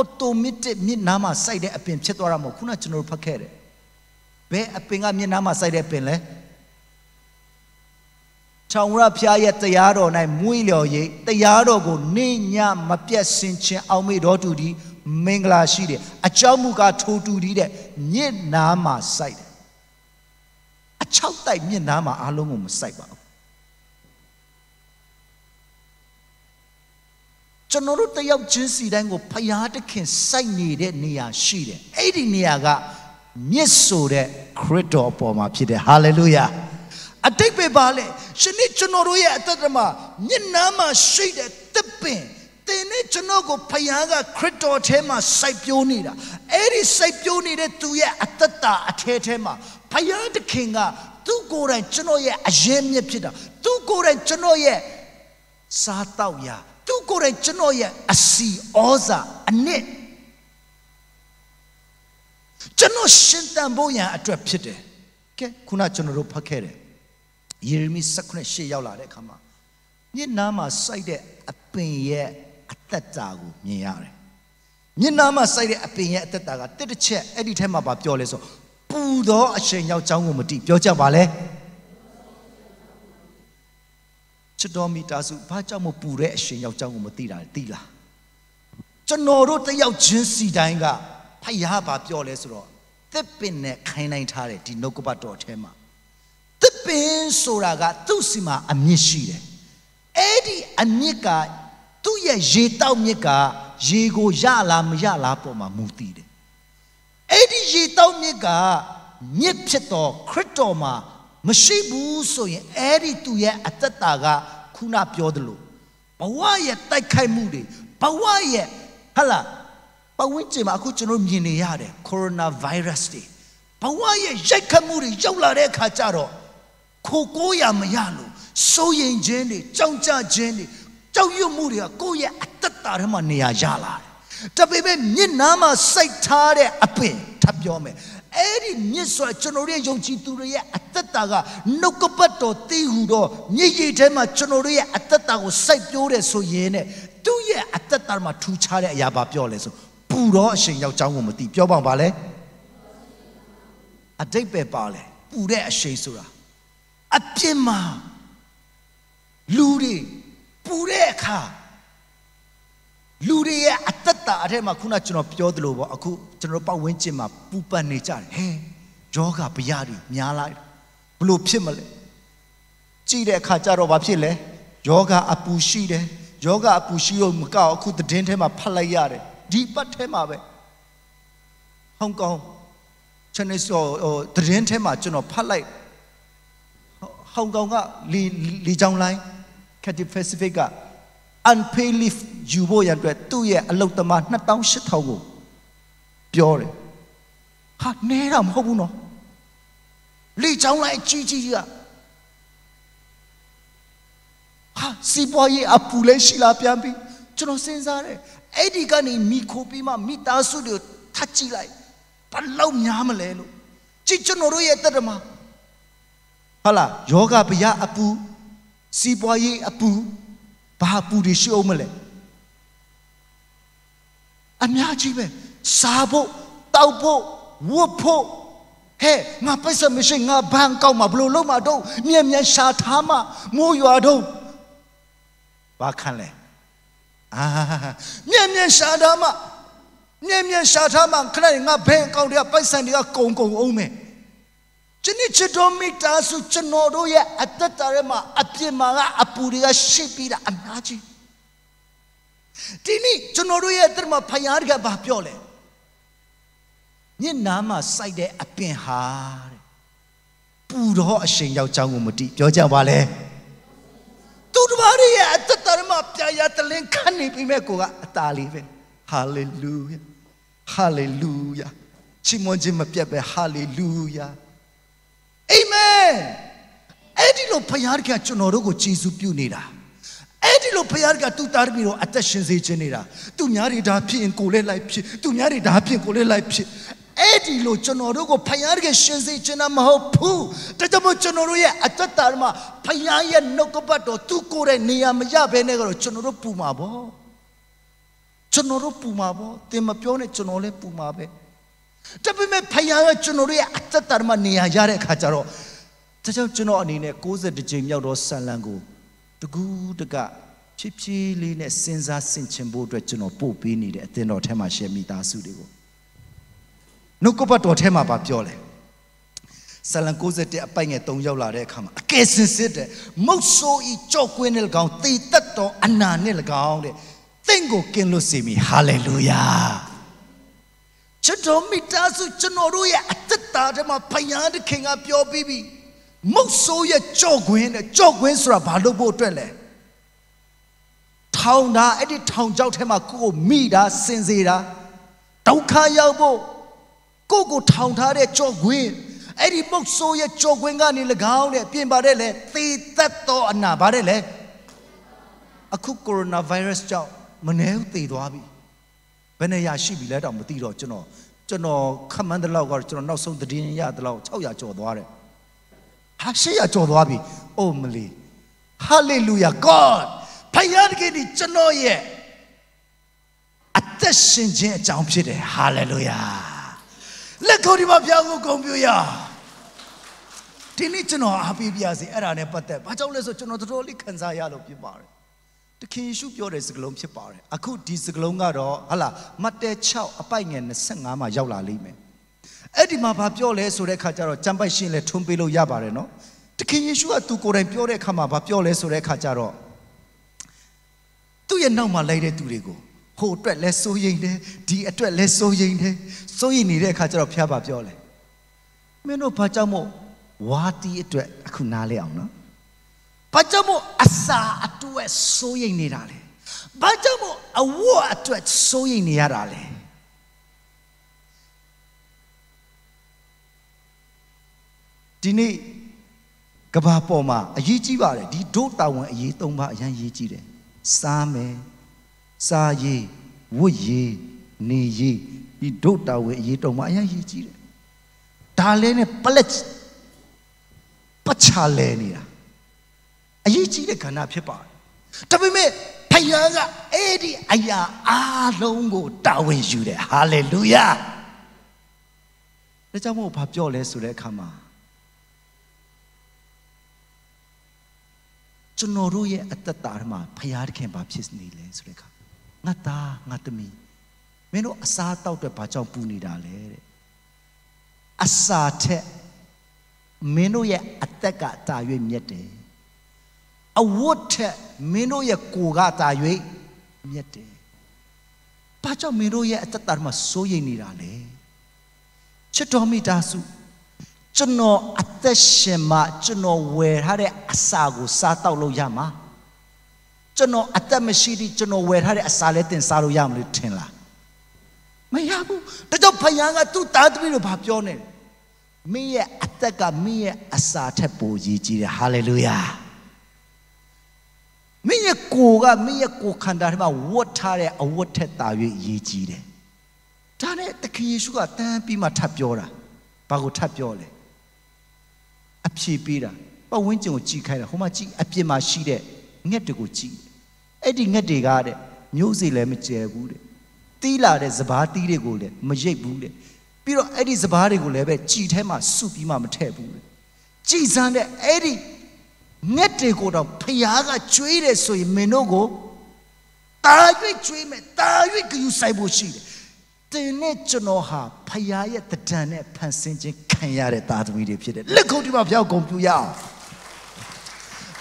automatic မျက်နှာမှာစိုက်တဲ့အပင်ဖြစ်သွားတာမဟုတ်ခုနကျွန်တော်ဖတ်ခဲ့တယ်ဘယ်အပင်ကမျက်နှာမှာစိုက်တဲ့အပင်လဲခြောင်ရဖျားရဲ့တရားတော်၌မွေးလျော်ရိပ်တရားတော်ကိုနေညမပြတ်စင်ခြင်းအောင်မေတော်သူသည်မင်္ဂလာရှိတယ်အကြောင်းမူကားထိုတူသည်တဲ့မျက်နှာမှာစိုက်တယ်အချောက်တိုက်မျက်နှာမှာအားလုံးကိုမစိုက်ပါဘူးကျွန်တော်တို့တယောက်ချင်းစီတိုင်းကိုဖျားတခင်စိုက်နေတဲ့နေရာရှိတယ်အဲ့ဒီနေရာကမြစ်ဆိုတဲ့ခရစ်တော်အပေါ်မှာဖြစ်တယ်ဟာလေလုယာအတိတ်ပဲပါလေရှင်နေ့ကျွန်တော်တို့ရဲ့အတ္တမှာမျက်နှာမှာရှိတဲ့တစ်ပင်တင်နဲ့ကျွန်တော်ကိုဖယားကခရစ်တော်ထဲမှာစိုက်ပျိုးနေတာအဲ့ဒီစိုက်ပျိုးနေတဲ့သူရဲ့အတ္တအထဲထဲမှာဖယားတခင်ကသူ့ကိုယ်တိုင်ကျွန်တော်ရဲ့အရင်မြစ်ဖြစ်တာသူ့ကိုယ်တိုင်ကျွန်တော်ရဲ့စားတော့ရာကိုယ်တိုင်ကျွန်တော်ရဲ့အစီဩဇာအနစ်ကျွန်တော်ရှင်တန်ဖို့ရန်အတွက်ဖြစ်တယ်ကဲခုနကျွန်တော်တို့ဖတ်ခဲ့တယ်ယေရမိ18ရှေ့ရောက်လာတဲ့အခါမှာမျက်နှာမှာစိုက်တဲ့အပင်ရဲ့အသက်တာကိုမြင်ရတယ်မျက်နှာမှာစိုက်တဲ့အပင်ရဲ့အသက်တာကတစ်တစ်ချက်အဲ့ဒီထဲမှာပါပြောလဲဆိုပူသောအချိန်ရောက်ကြောင်းကိုမတိပြောကြပါလဲချစ်တော်မိသားစုဘာကြောင့်မပူတဲ့အရှင်ယောက်ျားကိုမသိတာသိလားကျွန်တော်တို့တယောက်ချင်းစီတိုင်းကဖယားဘာပြောလဲဆိုတော့သစ်ပင်နဲ့ခိုင်းနိုင်ထားတယ်ဒီနှုတ်ကပတ်တော်ထဲမှာသစ်ပင်ဆိုတာကသူ့စီမှာအမြင့်ရှိတယ်အဲ့ဒီအမြင့်ကသူ့ရဲ့ရေတောက်မြင့်ကရေကိုရလားမရလားပေါ်မှာမူတည်တယ်အဲ့ဒီရေတောက်မြင့်ကမြင့်ဖြစ်တော်ခရစ်တော်မှာမရှိဘူးဆိုရင်အဲ့ဒီသူရဲ့အသက်တာကခုနပြောသလိုဘဝရဲ့တိုက်ခိုက်မှုတွေဘဝရဲ့ဟလာပဝင်းကျင်မှာအခုကျွန်တော်မြင်နေရတယ်ကိုရိုနာဗိုင်းရပ်စ်တွေဘဝရဲ့ရိုက်ခတ်မှုတွေရောက်လာတဲ့အခါကျတော့ခိုကိုးရမရလို့စိုးရင်ခြင်းတွေကြောက်ကြခြင်းတွေကြောက်ရွံ့မှုတွေကကိုယ့်ရဲ့အတ္တတာထဲမှာနေရာရလာတယ်။တပေမဲ့မျက်နှာမှာစိုက်ထားတဲ့အပင်ထပ်ပြောမယ်အဲ့ဒီမြစ်စွာကျွန်တော်ရဲ့ယုံကြည်သူတွေရဲ့အသက်တာကနှုတ်ကပတ်တော်တည်ဟူတော့မြစ်ရည်ထဲမှာကျွန်တော်တို့ရဲ့အသက်တာကိုစိုက်ပျိုးတယ်ဆိုရင်နဲ့သူ့ရဲ့အသက်တာမှာထူခြားတဲ့အရာပါပြောလဲဆိုပူတော့အရှင်ယောက်ျောင်းကိုမသိပြောပါဘာလဲအတိတ်ပဲပါလဲပူတဲ့အရှိန်ဆိုတာအပြစ်မှာလူတွေပူတဲ့အခါလူတွေရဲ့အသက်တာအထက်မှာခုနကျွန်တော်ပြောသလိုပေါ့အခုကျွန်တော်ပတ်ဝန်းကျင်မှာပူပန်နေကြတယ်ဟဲယောဂဗျာတွေများလိုက်ဘလို့ဖြစ်မလဲကြည့်တဲ့အခါကျတော့ဘာဖြစ်လဲယောဂအပူရှိတယ်ယောဂအပူရှိလို့မကောက်အခုသတင်းထဲမှာဖတ်လိုက်ရတယ်ဒီပတ်ထဲမှာပဲဟောင်ကောင် channel ဆိုသတင်းထဲမှာ ကျွန်တော်ဖတ်လိုက်ဟောင်ကောင်ကလီလီချောင်းလိုင်း Cathay Pacific က unpaid leave ယူဖို့ရန်အတွက်သူ့ရဲ့အလုပ်သမား2800ကိုပြောတယ်ဟာနဲတာမဟုတ်ဘူးနော်လေချောင်းလိုက်ကြီးကြီးကဟာစီပွားရေးအပူလဲရှိလာပြန်ပြီကျွန်တော်စဉ်းစားတယ်အဲ့ဒီကနေမိခိုးပြီးမှမိသားစုတွေကိုထတ်ကြည့်လိုက်ဘလောက်များမလဲလို့ကြည့်ကျွန်တော်တို့ရဲ့တရမဟာလာယောဂဗျာအပူစီပွားရေးအပူဘာပူတွေရှိအောင်မလဲအများကြီးပဲစားဖို့တောက်ဖို့ဝတ်ဖို့ဟဲ့ငါပိုက်စမရှိငါဘန်ကောက်မှာဘလို့လုံးမတော့မြဲမြဲရှာထားမှာမိုးရွာတော့ဘာခံလဲအာမြဲမြဲရှာထားမှာမြဲမြဲရှာထားမှာခဏငါဘန်ကောက်တွေကပိုက်စံတွေကကုံကုံအောင်မယ်ကျွန်စ်ချစ်တော်မိသားစုကျွန်တော်တို့ရဲ့အသက်တာထဲမှာအပြစ်မှာကအပူတွေကရှိပြီးတာအများကြီးဒီနေ့ကျွန်တော်တို့ရဲ့အသက်မှာဖယားတကဘာပြောလဲညနာမှာစိုက်တဲ့အပင်ဟာတဲ့ပူတော့အရှင်ယောက်ျောင်းကိုမတိပြောကြပါလဲသူတို့ဘာတွေရဲ့အသက်တာထဲမှာပြာရတလင်းခတ်နေပြီမဲ့ကိုကအသာလေးပဲဟာလေလုယာဟာလေလုယာချီးမွမ်းခြင်းမပြတ်ပဲဟာလေလုယာအဲ့ဒီလိုဖယားကကျွန်တော်တို့ကိုယေရှုပြုနေတာအဲ့ဒီလိုဖယားကသူ့သားသမီးတို့အသက်ရှင်စေခြင်းနေတာသူများတွေဒါဖြစ်ရင်ကိုလည်းလိုက်ဖြစ်သူများတွေဒါဖြစ်ကိုလည်းလိုက်ဖြစ်အဲ့ဒီလိုကျွန်တော်တို့ကိုဖယားကရှင်စေခြင်းမဟုတ်ဘူးတကယ်မို့ကျွန်တော်တို့ရဲ့အသက်တာမှာဖယားရဲ့နှုတ်ကပတ်တော်သူ့ကိုယ်ရဲ့နေရာမရဘဲနဲ့ကတော့ကျွန်တော်တို့ပူမှာပေါ့ကျွန်တော်တို့ပူမှာပေါ့သင်မပြောနဲ့ကျွန်တော်လည်းပူမှာပဲဒါပေမဲ့ဖယားကကျွန်တော်တို့ရဲ့အသက်တာမှာနေရာရတဲ့အခါကျတော့ဒါကြောင့်ကျွန်တော်အနေနဲ့60ကြိမ်မြောက်သောဆန်လံကိုတကူးတကဖြည်းဖြည်းလေးနဲ့စဉ်းစားဆင်ခြင်ဖို့အတွက်ကျွန်တော်ပို့ပေးနေတဲ့အသင်းတော်ထဲမှာရှယ်မိသားစုတွေကိုနှုတ်ကပတ်တော်ထဲမှာပါပြောလဲဆလံ61အပိုင်ငယ်3ရောက်လာတဲ့အခါမှာအကယ်စင်စစ်တဲ့မုတ်ဆိုးဤကြော့ကွင်းနဲ့၎င်းတေသက်တော်အနာနဲ့၎င်းတဲ့သင်ကိုကင်းလွတ်စေမိဟာလေလုယာကျွန်တော်မိသားစုကျွန်တော်တို့ရဲ့အသက်တာထဲမှာဘုရားသခင်ကပြောပြီးပြီမုတ်ဆိုးရဲ့ကြော့ခွင်းနဲ့ကြော့ခွင်းဆိုတာဘာလို့ဖို့အတွက်လဲထောင်တာအဲ့ဒီထောင်ကြောက်ထဲမှာကိုကိုမိတာစင်စေတာဒုက္ခရောက်ဖို့ကိုကိုထောင်ထားတဲ့ကြော့ခွင်းအဲ့ဒီမုတ်ဆိုးရဲ့ကြော့ခွင်းကနေ၎င်းနဲ့ပြင်ပါတယ်လေသေသက်သောအနာပါတယ်လေအခုကိုရိုနာဗိုင်းရပ်စ်ကြောင့်မနှဲသေသွားပြီဘယ်နဲ့ရရှိပြီလဲတော့မသိတော့ကျွန်တော်ကျွန်တော်ခမန်းတလောက်ကတော့ကျွန်တော်နောက်ဆုံးသတင်းရတလောက်600ကျော်သွားတယ်ဟာရှေ့ရကြော်သွားပြီအိုမလီ hallelujah god ဖယားတကယ်ဒီကျွန်တော်ရဲ့အသက်ရှင်ခြင်းအကြောင်းဖြစ်တယ် hallelujah လက်ကိုဒီမှာဘုရားကိုဂုဏ်ပြုရဒီနေ့ကျွန်တော်အားပေးပြစေအဲ့ဒါနဲ့ပတ်သက်ဘာကြောင့်လဲဆိုကျွန်တော်တော်တော်လေးခံစားရလို့ဖြစ်ပါတယ်တခင်ယေရှုပြောတဲ့စကားလုံးဖြစ်ပါတယ်အခုဒီစကားလုံးကတော့ဟလာမတ်တဲ6အပိုက်ငယ်25မှာရောက်လာလိမ့်မယ်အဲ့ဒီမှာဘာပြောလဲဆိုတဲ့ခါကျတော့ကျမ်းပိုက်ရှင်းလဲထုံးပေးလို့ရပါတယ်နော်တခင်ယေရှုကသူကိုယ်တိုင်ပြောတဲ့ခါမှာဘာပြောလဲဆိုတဲ့ခါကျတော့သူ့ရဲ့နောက်မှာလိုက်တဲ့သူတွေကိုဟိုအတွက်လဲစိုးရိမ်တယ်ဒီအတွက်လဲစိုးရိမ်တယ်စိုးရိမ်နေတဲ့အခါကျတော့ဖျားပါပြောလဲမင်းတို့ဘာကြောင့်မို့ဝါတီအတွက်အခုနားလဲအောင်နော်ဘာကြောင့်မို့အစာအတွက်စိုးရိမ်နေတာလဲဘာကြောင့်မို့အဝတ်အတွက်စိုးရိမ်နေရတာလဲဒီနေ့ကဘာပေါ်မှာအရေးကြီးပါတယ်ဒီဒုတာဝန်အရေး၃ပါးအရင်ရေးကြီးတယ်စားမယ်စားရေးဝတ်ရေးနေရေးဒီဒုတာဝန်အရေး၃ပါးအရင်ရေးကြီးတယ်ဒါလဲနဲ့ပလက်ပချာလဲနေတာအရေးကြီးတဲ့ခန္ဓာဖြစ်ပါတယ်ဒါပေမဲ့ဖယားကအဲ့ဒီအရာအားလုံးကိုတာဝန်ယူတယ်ဟာလေလုယာဒါကြောင့်မို့ဘာပြောလဲဆိုတဲ့အခါမှာကျွန်တော်တို့ရဲ့အတ္တတာမှာဖရာသခင်ဘာဖြစ်နေလဲဆိုတဲ့အခါငါသားငါသမီးမင်းတို့အစာတောက်တဲ့ဘာကြောင့်ပူနေတာလဲတဲ့အစာထက်မင်းတို့ရဲ့အသက်ကတာ၍မြတ်တယ်အဝတ်ထက်မင်းတို့ရဲ့ကိုယ်ကတာ၍မြတ်တယ်ဘာကြောင့်မင်းတို့ရဲ့အတ္တတာမှာစိုးရိမ်နေတာလဲချစ်တော်မိသားစုကျွန်တော်အသက်ရှင်မှ ကျွန်တော်ဝယ်ထားတဲ့အစာကိုစားတော့လို့ရမှာကျွန်တော်အသက်မရှိသေးကျွန်တော်ဝယ်ထားတဲ့အစာလည်းတင်စားလို့ရမလို့ထင်လားမရဘူးဒါကြောင့်ဖယားကသူ့တားသမီးတို့ဘာပြောနေလဲမင်းရဲ့အသက်ကမင်းရဲ့အစာထက်ပိုကြီးကြီးတယ်ဟာလေလုယာမင်းရဲ့ကိုယ်ကမင်းရဲ့ကိုယ်ခန္ဓာထဲမှာဝတ်ထားတဲ့အဝတ်ထက်သာ၍ကြီးကြီးတယ်ဒါနဲ့တခင်ယေရှုကတန်းပြီးမှထပ်ပြောတာဘာကိုထပ်ပြောလဲအဖြေပေးတာပတ်ဝန်းကျင်ကိုကြည်ခိုင်းတာဟိုမှာကြည်အပြင်မှာရှိတဲ့ငှက်တွေကိုကြည်အဲ့ဒီငှက်တွေကတဲ့မျိုးစေ့လည်းမကျဲဘူးတဲ့တီးလာတဲ့စဘာတီးတွေကိုလည်းမရိပ်ဘူးတဲ့ပြီးတော့အဲ့ဒီစဘာတွေကိုလည်းပဲကြည်ထဲမှာစုပြီးမှမထည့်ဘူးတဲ့ကြည်စမ်းတဲ့အဲ့ဒီငှက်တွေကိုတော့ဖျားကကျွေးတယ်ဆိုရင်မင်းတို့ကိုတာ၍ကျွေးမယ်တာ၍ကယူဆိုင်ဖို့ရှိတယ်တင်နဲ့ကျွန်တော်ဟာဖျားရဲ့တဒံနဲ့ဖန်ဆင်းခြင်းခံရတဲ့သားသမီးတွေဖြစ်တယ်လက်ခုပ်တီးပါဘုရားကိုဂုဏ်ပြုရအောင်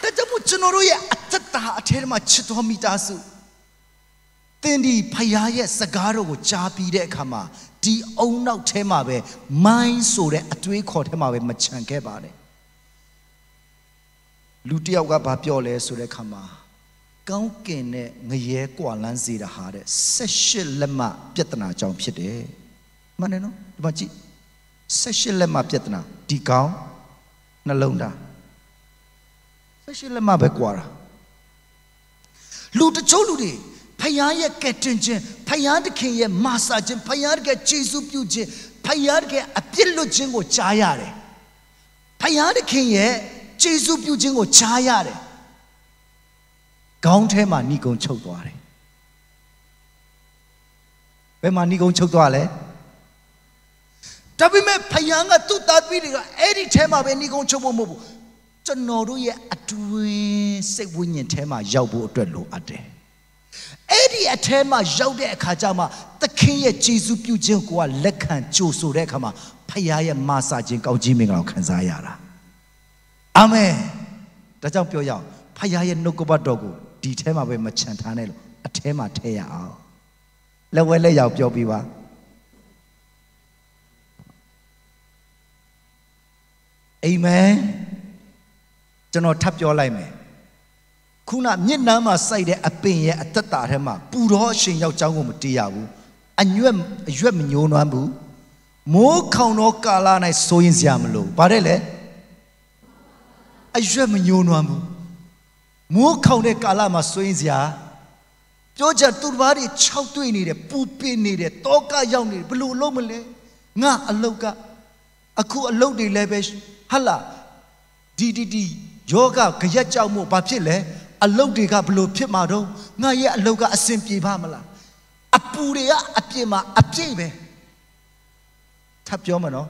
ဒါကြောင့်မို့ကျွန်တော်တို့ရဲ့အသက်တာအထဲမှာချစ်တော်မိသားစုသင်ဒီဖခင်ရဲ့စကားတော်ကိုကြားပြီးတဲ့အခါမှာဒီအုံနောက်ထဲမှာပဲမိုင်းဆိုတဲ့အတွေးခေါ်ထဲမှာပဲမချန်ခဲ့ပါနဲ့လူတယောက်ကဘာပြောလဲဆိုတဲ့အခါမှာ ကောင်းကင်နဲ့ငရဲကွာလန်းစေတာဟာတဲ့၁၈လက်မပြဿနာကြောင့်ဖြစ်တယ်မှန်တယ်နော်ဒီမှာကြည့်16လက်မှာပြဿနာဒီကောင်းနှလုံးသား16လက်မှာပဲကွာတာလူတချို့လူတွေဖယားရဲ့ကယ်တင်ခြင်းဖယားတခင်ရဲ့မာစာခြင်းဖယားတကယ်ခြေဆုပြုခြင်းဖယားတကယ်အပြစ်လွတ်ခြင်းကိုကြားရတယ်ဖယားတခင်ရဲ့ခြေဆုပြုခြင်းကိုကြားရတယ်ခေါင်းထဲမှာဏိကုံချုပ်သွားတယ်ဘယ်မှာဏိကုံချုပ်သွားလဲဒါပေမဲ့ဖယားကသူ့သားသမီးတွေကအဲ့ဒီထဲမှာပဲနှီးကုန်းချုပ်ဖို့မဟုတ်ဘူးကျွန်တော်တို့ရဲ့အတွင်းစိတ်ဝိညာဉ်ထဲမှာရောက်ဖို့အတွက်လိုအပ်တယ်အဲ့ဒီအထဲမှာရောက်တဲ့အခါကျမှသခင်ရဲ့ယေရှုပြုခြင်းကိုကလက်ခံကြိုဆိုတဲ့အခါမှာဖခင်ရဲ့မာစာခြင်းကောင်းကြီးမင်္ဂလာကိုခံစားရတာအာမင်ဒါကြောင့်ပြောရအောင်ဖခင်ရဲ့နှုတ်ကပတ်တော်ကိုဒီထဲမှာပဲမချန်ထားနဲ့လို့အထဲမှာထည့်ရအောင်လက်ဝဲလက်ရောက်ပြောပြီးပါအာမင်ကျွန်တော်ထပ်ပြောလိုက်မယ်ခုနမျက်နှာမှာစိုက်တဲ့အပင်ရဲ့အသက်တာထဲမှာ ပူတော်အရှင်ယောက်ျောင်းကိုမတေးရဘူးအညွက်အရွက်မညိုးနွမ်းဘူးမိုးခေါင်သောကာလ၌စိုးရင်စရာမလိုဘာတဲ့လဲအရွက်မညိုးနွမ်းဘူးမိုးခေါင်တဲ့ကာလမှာစိုးရင်စရာပြောချက်သူတစ်ပါးတွေ၆တွေ့နေတယ်ပူပင်နေတယ်တောကရောက်နေတယ်ဘလို့လုံးမလဲငါအလုတ်ကအခုအလုတ်တွေလည်းပဲဟလာဒီဒီဒီယောဂကြရက်ကြောက်မှုဘာဖြစ်လဲအလုတ်တွေကဘလို့ဖြစ်မှာတော့ငါရဲ့အလုတ်ကအဆင်ပြေပါမလားအပူတွေကအပြစ်မှာအပြည့်ပဲထပ်ပြောမနော်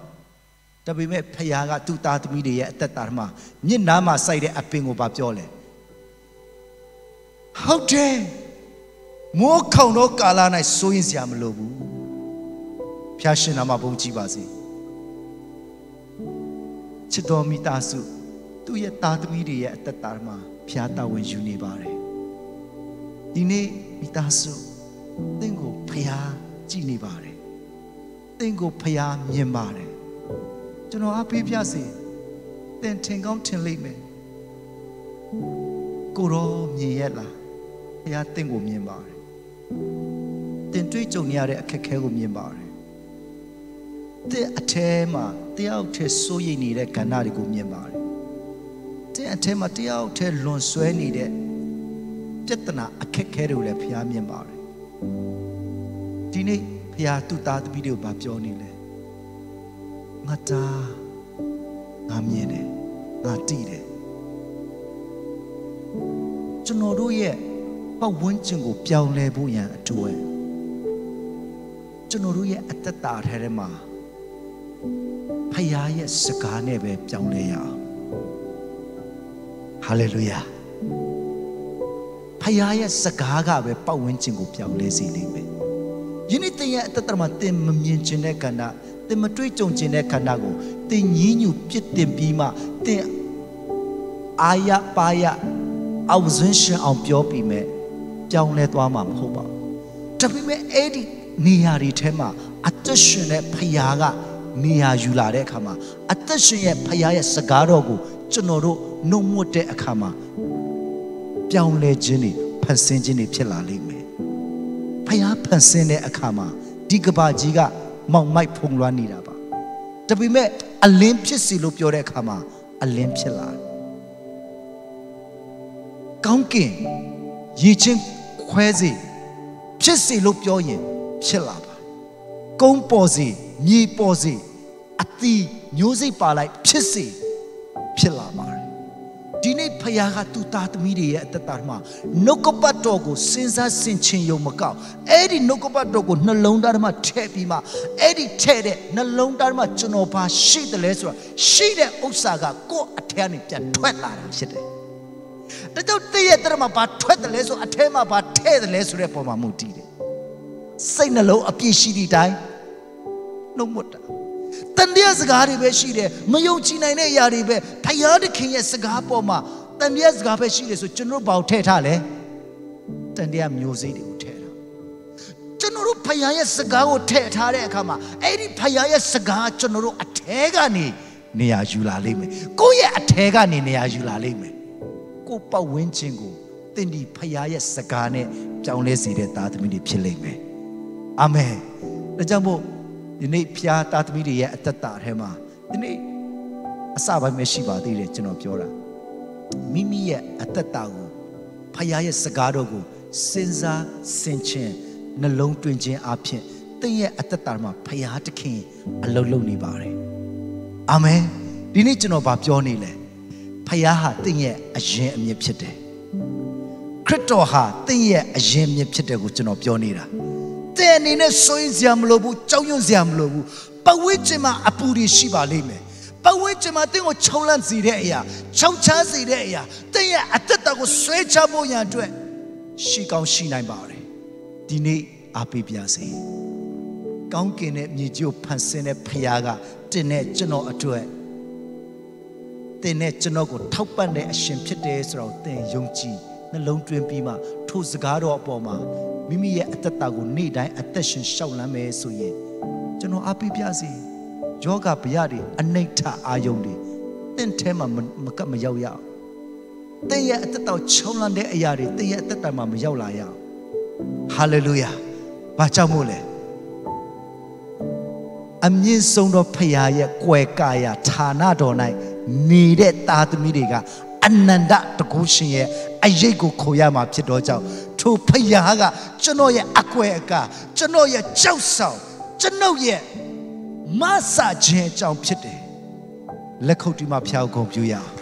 ဒါပေမဲ့ဖခင်ကသူ့သားသမီးတွေရဲ့အသက်တာမှာမျက်နှာမှာစိုက်တဲ့အပင်ကိုဘာပြောလဲဟုတ်တယ်မိုးခေါင်တော့ကာလာ၌စိုးရင်စရာမလိုဘူးဖျားရှင်နာမဘုန်းကြီးပါစေ။ချစ်တော်မိသားစုသူ့ရဲ့သားသမီးတွေရဲ့အသက်တာမှာဖျားတာဝန်ယူနေပါတယ်ဒီနေ့မိသားစုတင့်ကိုဖျားကြည့်နေပါတယ်တင့်ကိုဖျားမြင်ပါတယ်ကျွန်တော်အားပေးပြစေတင့်ထင်ကောင်းထင်လိမ့်မယ်ကိုရောမြင်ရလားဖျားတင့်ကိုမြင်ပါတယ်တင်တွေ့ကြုံရတဲ့အခက်အခဲကိုမြင်ပါတယ်တဲ့အထဲမှာတယောက်တည်းစိုးရိမ်နေတဲ့ကဏ္ဍတွေကိုမြင်ပါတယ်တဲ့အထဲမှာတယောက်တည်းလွန်ဆွဲနေတဲ့ပြဿနာအခက်ခဲတွေကိုလည်းဖျားမြင်ပါတယ်ဒီနေ့ဖျားသူ့သားသမီးတွေကိုဗာပြောနေလဲငါသားငါမြင်တယ်ငါတည်တယ်ကျွန်တော်တို့ရဲ့ပတ်ဝန်းကျင်ကို ပြောင်းလဲဖို့ရန်အတွက်ကျွန်တော်တို့ရဲ့အတ္တတာထဲမှာဖခင်ရဲ့စကားနဲ့ပဲပြောင်းလဲရအောင်ဟာလေလုယာဖခင်ရဲ့စကားကပဲပတ်ဝန်းကျင်ကို ပြောင်းလဲစေလိမ့်မယ်ယနေ့တင်ရဲ့အတ္တမှာတင်မမြင်ခြင်းတဲ့ခန္ဓာတင်မတွေ့ကြုံခြင်းတဲ့ခန္ဓာကိုတင်ညင်းညူပြစ်တင်ပြီးမှတင်အာရပါရအဝဇင်းရှင်အောင်ပြောပြီးမဲ့ပြောင်းလဲသွားမှာမဟုတ်ပါဘူးဒါပေမဲ့အဲ့ဒီနေရာတွေထဲမှာအတ္တရှင်တဲ့ဖခင်ကနေရာယူလာတဲ့အခါမှာအသက်ရှင်ရဲ့ဖခင်ရဲ့စကားတော်ကိုကျွန်တော်တို့နှုတ်မြွတ်တဲ့အခါမှာပြောင်းလဲခြင်းတွေဖန်ဆင်းခြင်းတွေဖြစ်လာလိမ့်မယ်။ဖခင်ဖန်ဆင်းတဲ့အခါမှာဒီကဘာကြီးကမောင်မိုက်ဖုံလွှမ်းနေတာပါ။ဒါပေမဲ့အလင်းဖြစ်စီလို့ပြောတဲ့အခါမှာအလင်းဖြစ်လာတယ်။ကောင်းကင်ရေချင်းခွဲစီဖြစ်စီလို့ပြောရင် ဖြစ်လာပါ။ကုန်းပေါ်စီမြေပေါ်စေအတီမျိုးစိတ်ပါလိုက်ဖြစ်စေဖြစ်လာပါတယ်ဒီနေ့ဖခင်ကသူ့သားသမီးတွေရဲ့အသက်တာမှာနှုတ်ကပတ်တော်ကိုစဉ်းစားဆင်ခြင်ယုံမကောက်အဲ့ဒီနှုတ်ကပတ်တော်ကိုနှလုံးသားထဲမှာထည့်ပြီးမှအဲ့ဒီထည့်တဲ့နှလုံးသားထဲမှာကျွန်တော်ဘာရှိတယ်လဲဆိုတာရှိတဲ့ဥစ္စာကကိုယ့်အထက်ကနေပြန်ထွက်လာတာဖြစ်တယ်။ဒါကြောင့်တည့်ရဲ့တရမှာဘာထွက်တယ်လဲဆိုအထဲမှာဘာထည့်တယ်လဲဆိုတဲ့ပုံမှာမူတည်တယ်။စိတ်နှလုံးအပြည့်ရှိသည့်တိုင်နှုတ်မွတ်တာတန်တရားစကားတွေပဲရှိတယ်မယုံကြည်နိုင်တဲ့အရာတွေပဲဖယားသခင်ရဲ့စကားပေါ်မှာတန်တရားစကားပဲရှိတယ်ဆိုကျွန်တော်ဘာထည့်ထားလဲတန်တရားမျိုးစိတ်တွေကိုထည့်ထားကျွန်တော်တို့ဖယားရဲ့စကားကိုထည့်ထားတဲ့အခါမှာအဲ့ဒီဖယားရဲ့စကားကျွန်တော်တို့အထဲကနေနေရာယူလာလိမ့်မယ်ကိုယ့်ရဲ့အထဲကနေနေရာယူလာလိမ့်မယ်ကိုပတ်ဝန်းကျင်ကိုတင့်ဒီဖယားရဲ့စကားနဲ့ပြောင်းလဲစေတဲ့သားသမီးတွေဖြစ်လိမ့်မယ်အာမင်ဒါကြောင့်မို့ဒီနေ့ဖျားသားသမီးတွေရဲ့အသက်တာထဲမှာဒီနေ့အစပိုင်းပဲရှိပါသေးတယ်ကျွန်တော်ပြောတာမိမိရဲ့အသက်တာကိုဖယားရဲ့စကားတော်ကိုစဉ်းစားဆင်ခြင်နှလုံးတွင်ခြင်းအပြင်တင့်ရဲ့အသက်တာမှာဖယားတခင် အလုံးလုံးနေပါတယ်အာမင်ဒီနေ့ကျွန်တော်ဗာပြောနေလဲဖယားဟာတင့်ရဲ့အရင်အမြစ်ဖြစ်တယ်ခရစ်တော်ဟာတင့်ရဲ့အရင်မြစ်ဖြစ်တယ်ကိုကျွန်တော်ပြောနေတာတဲ့အနေနဲ့စိုးရင်စရာမလိုဘူးကြောက်ရွံ့စရာမလိုဘူးပဝိကျင်မှာအပူတွေရှိပါလိမ့်မယ်ပဝိကျင်မှာတင့်ကိုခြုံလန့်စေတဲ့အရာခြောက်ချားစေတဲ့အရာတင့်ရဲ့အသက်တာကိုဆွဲချဖို့ရန်အတွက်ရှိကောင်းရှိနိုင်ပါတယ်ဒီနေ့အားပေးပါစေကောင်းကင်ရဲ့မြေကြီးကိုဖန်ဆင်းတဲ့ဖခင်ကတင်တဲ့ကျွန်တော်အတွက်တင်တဲ့ကျွန်တော်ကိုထောက်ပံ့တဲ့အရှင်ဖြစ်တယ်ဆိုတော့တင်ယုံကြည်နှလုံးတွင်းပြီးမှထိုစကားတော်အပေါ်မှာမိမိရဲ့အသက်တာကိုနေ့တိုင်းအသက်ရှင်ရှောက်လန်းမယ်ဆိုရင်ကျွန်တော်အပိပြစီယောဂဗျာတွေအနိဋ္ဌအာယုန်တွေတင့်ထဲမှာမကပ်မရောက်ရအောင်တင့်ရဲ့အသက်တာချုံလန်းတဲ့အရာတွေတင့်ရဲ့အသက်တာမှာမရောက်လာရအောင်ဟာလေလုယာဘာကြောင့်မို့လဲအမြင့်ဆုံးသောဖရာရဲ့ကွယ်ကာယဌာနတော်၌နေတဲ့သားသမီးတွေကအနန္တတကုရှင်ရဲ့အရေးကိုခိုရမှာဖြစ်တော့ကြောင့်ထိုဖယားကကျွန်တော်ရဲ့အကွယ်အကာကျွန်တော်ရဲ့ကြောက်ဆောင်ကျွန်ုပ်ရဲ့မဆာခြင်းအကြောင်းဖြစ်တယ်လက်ခုပ်တီးမှဖျောက်ကုန်ပြရအောင်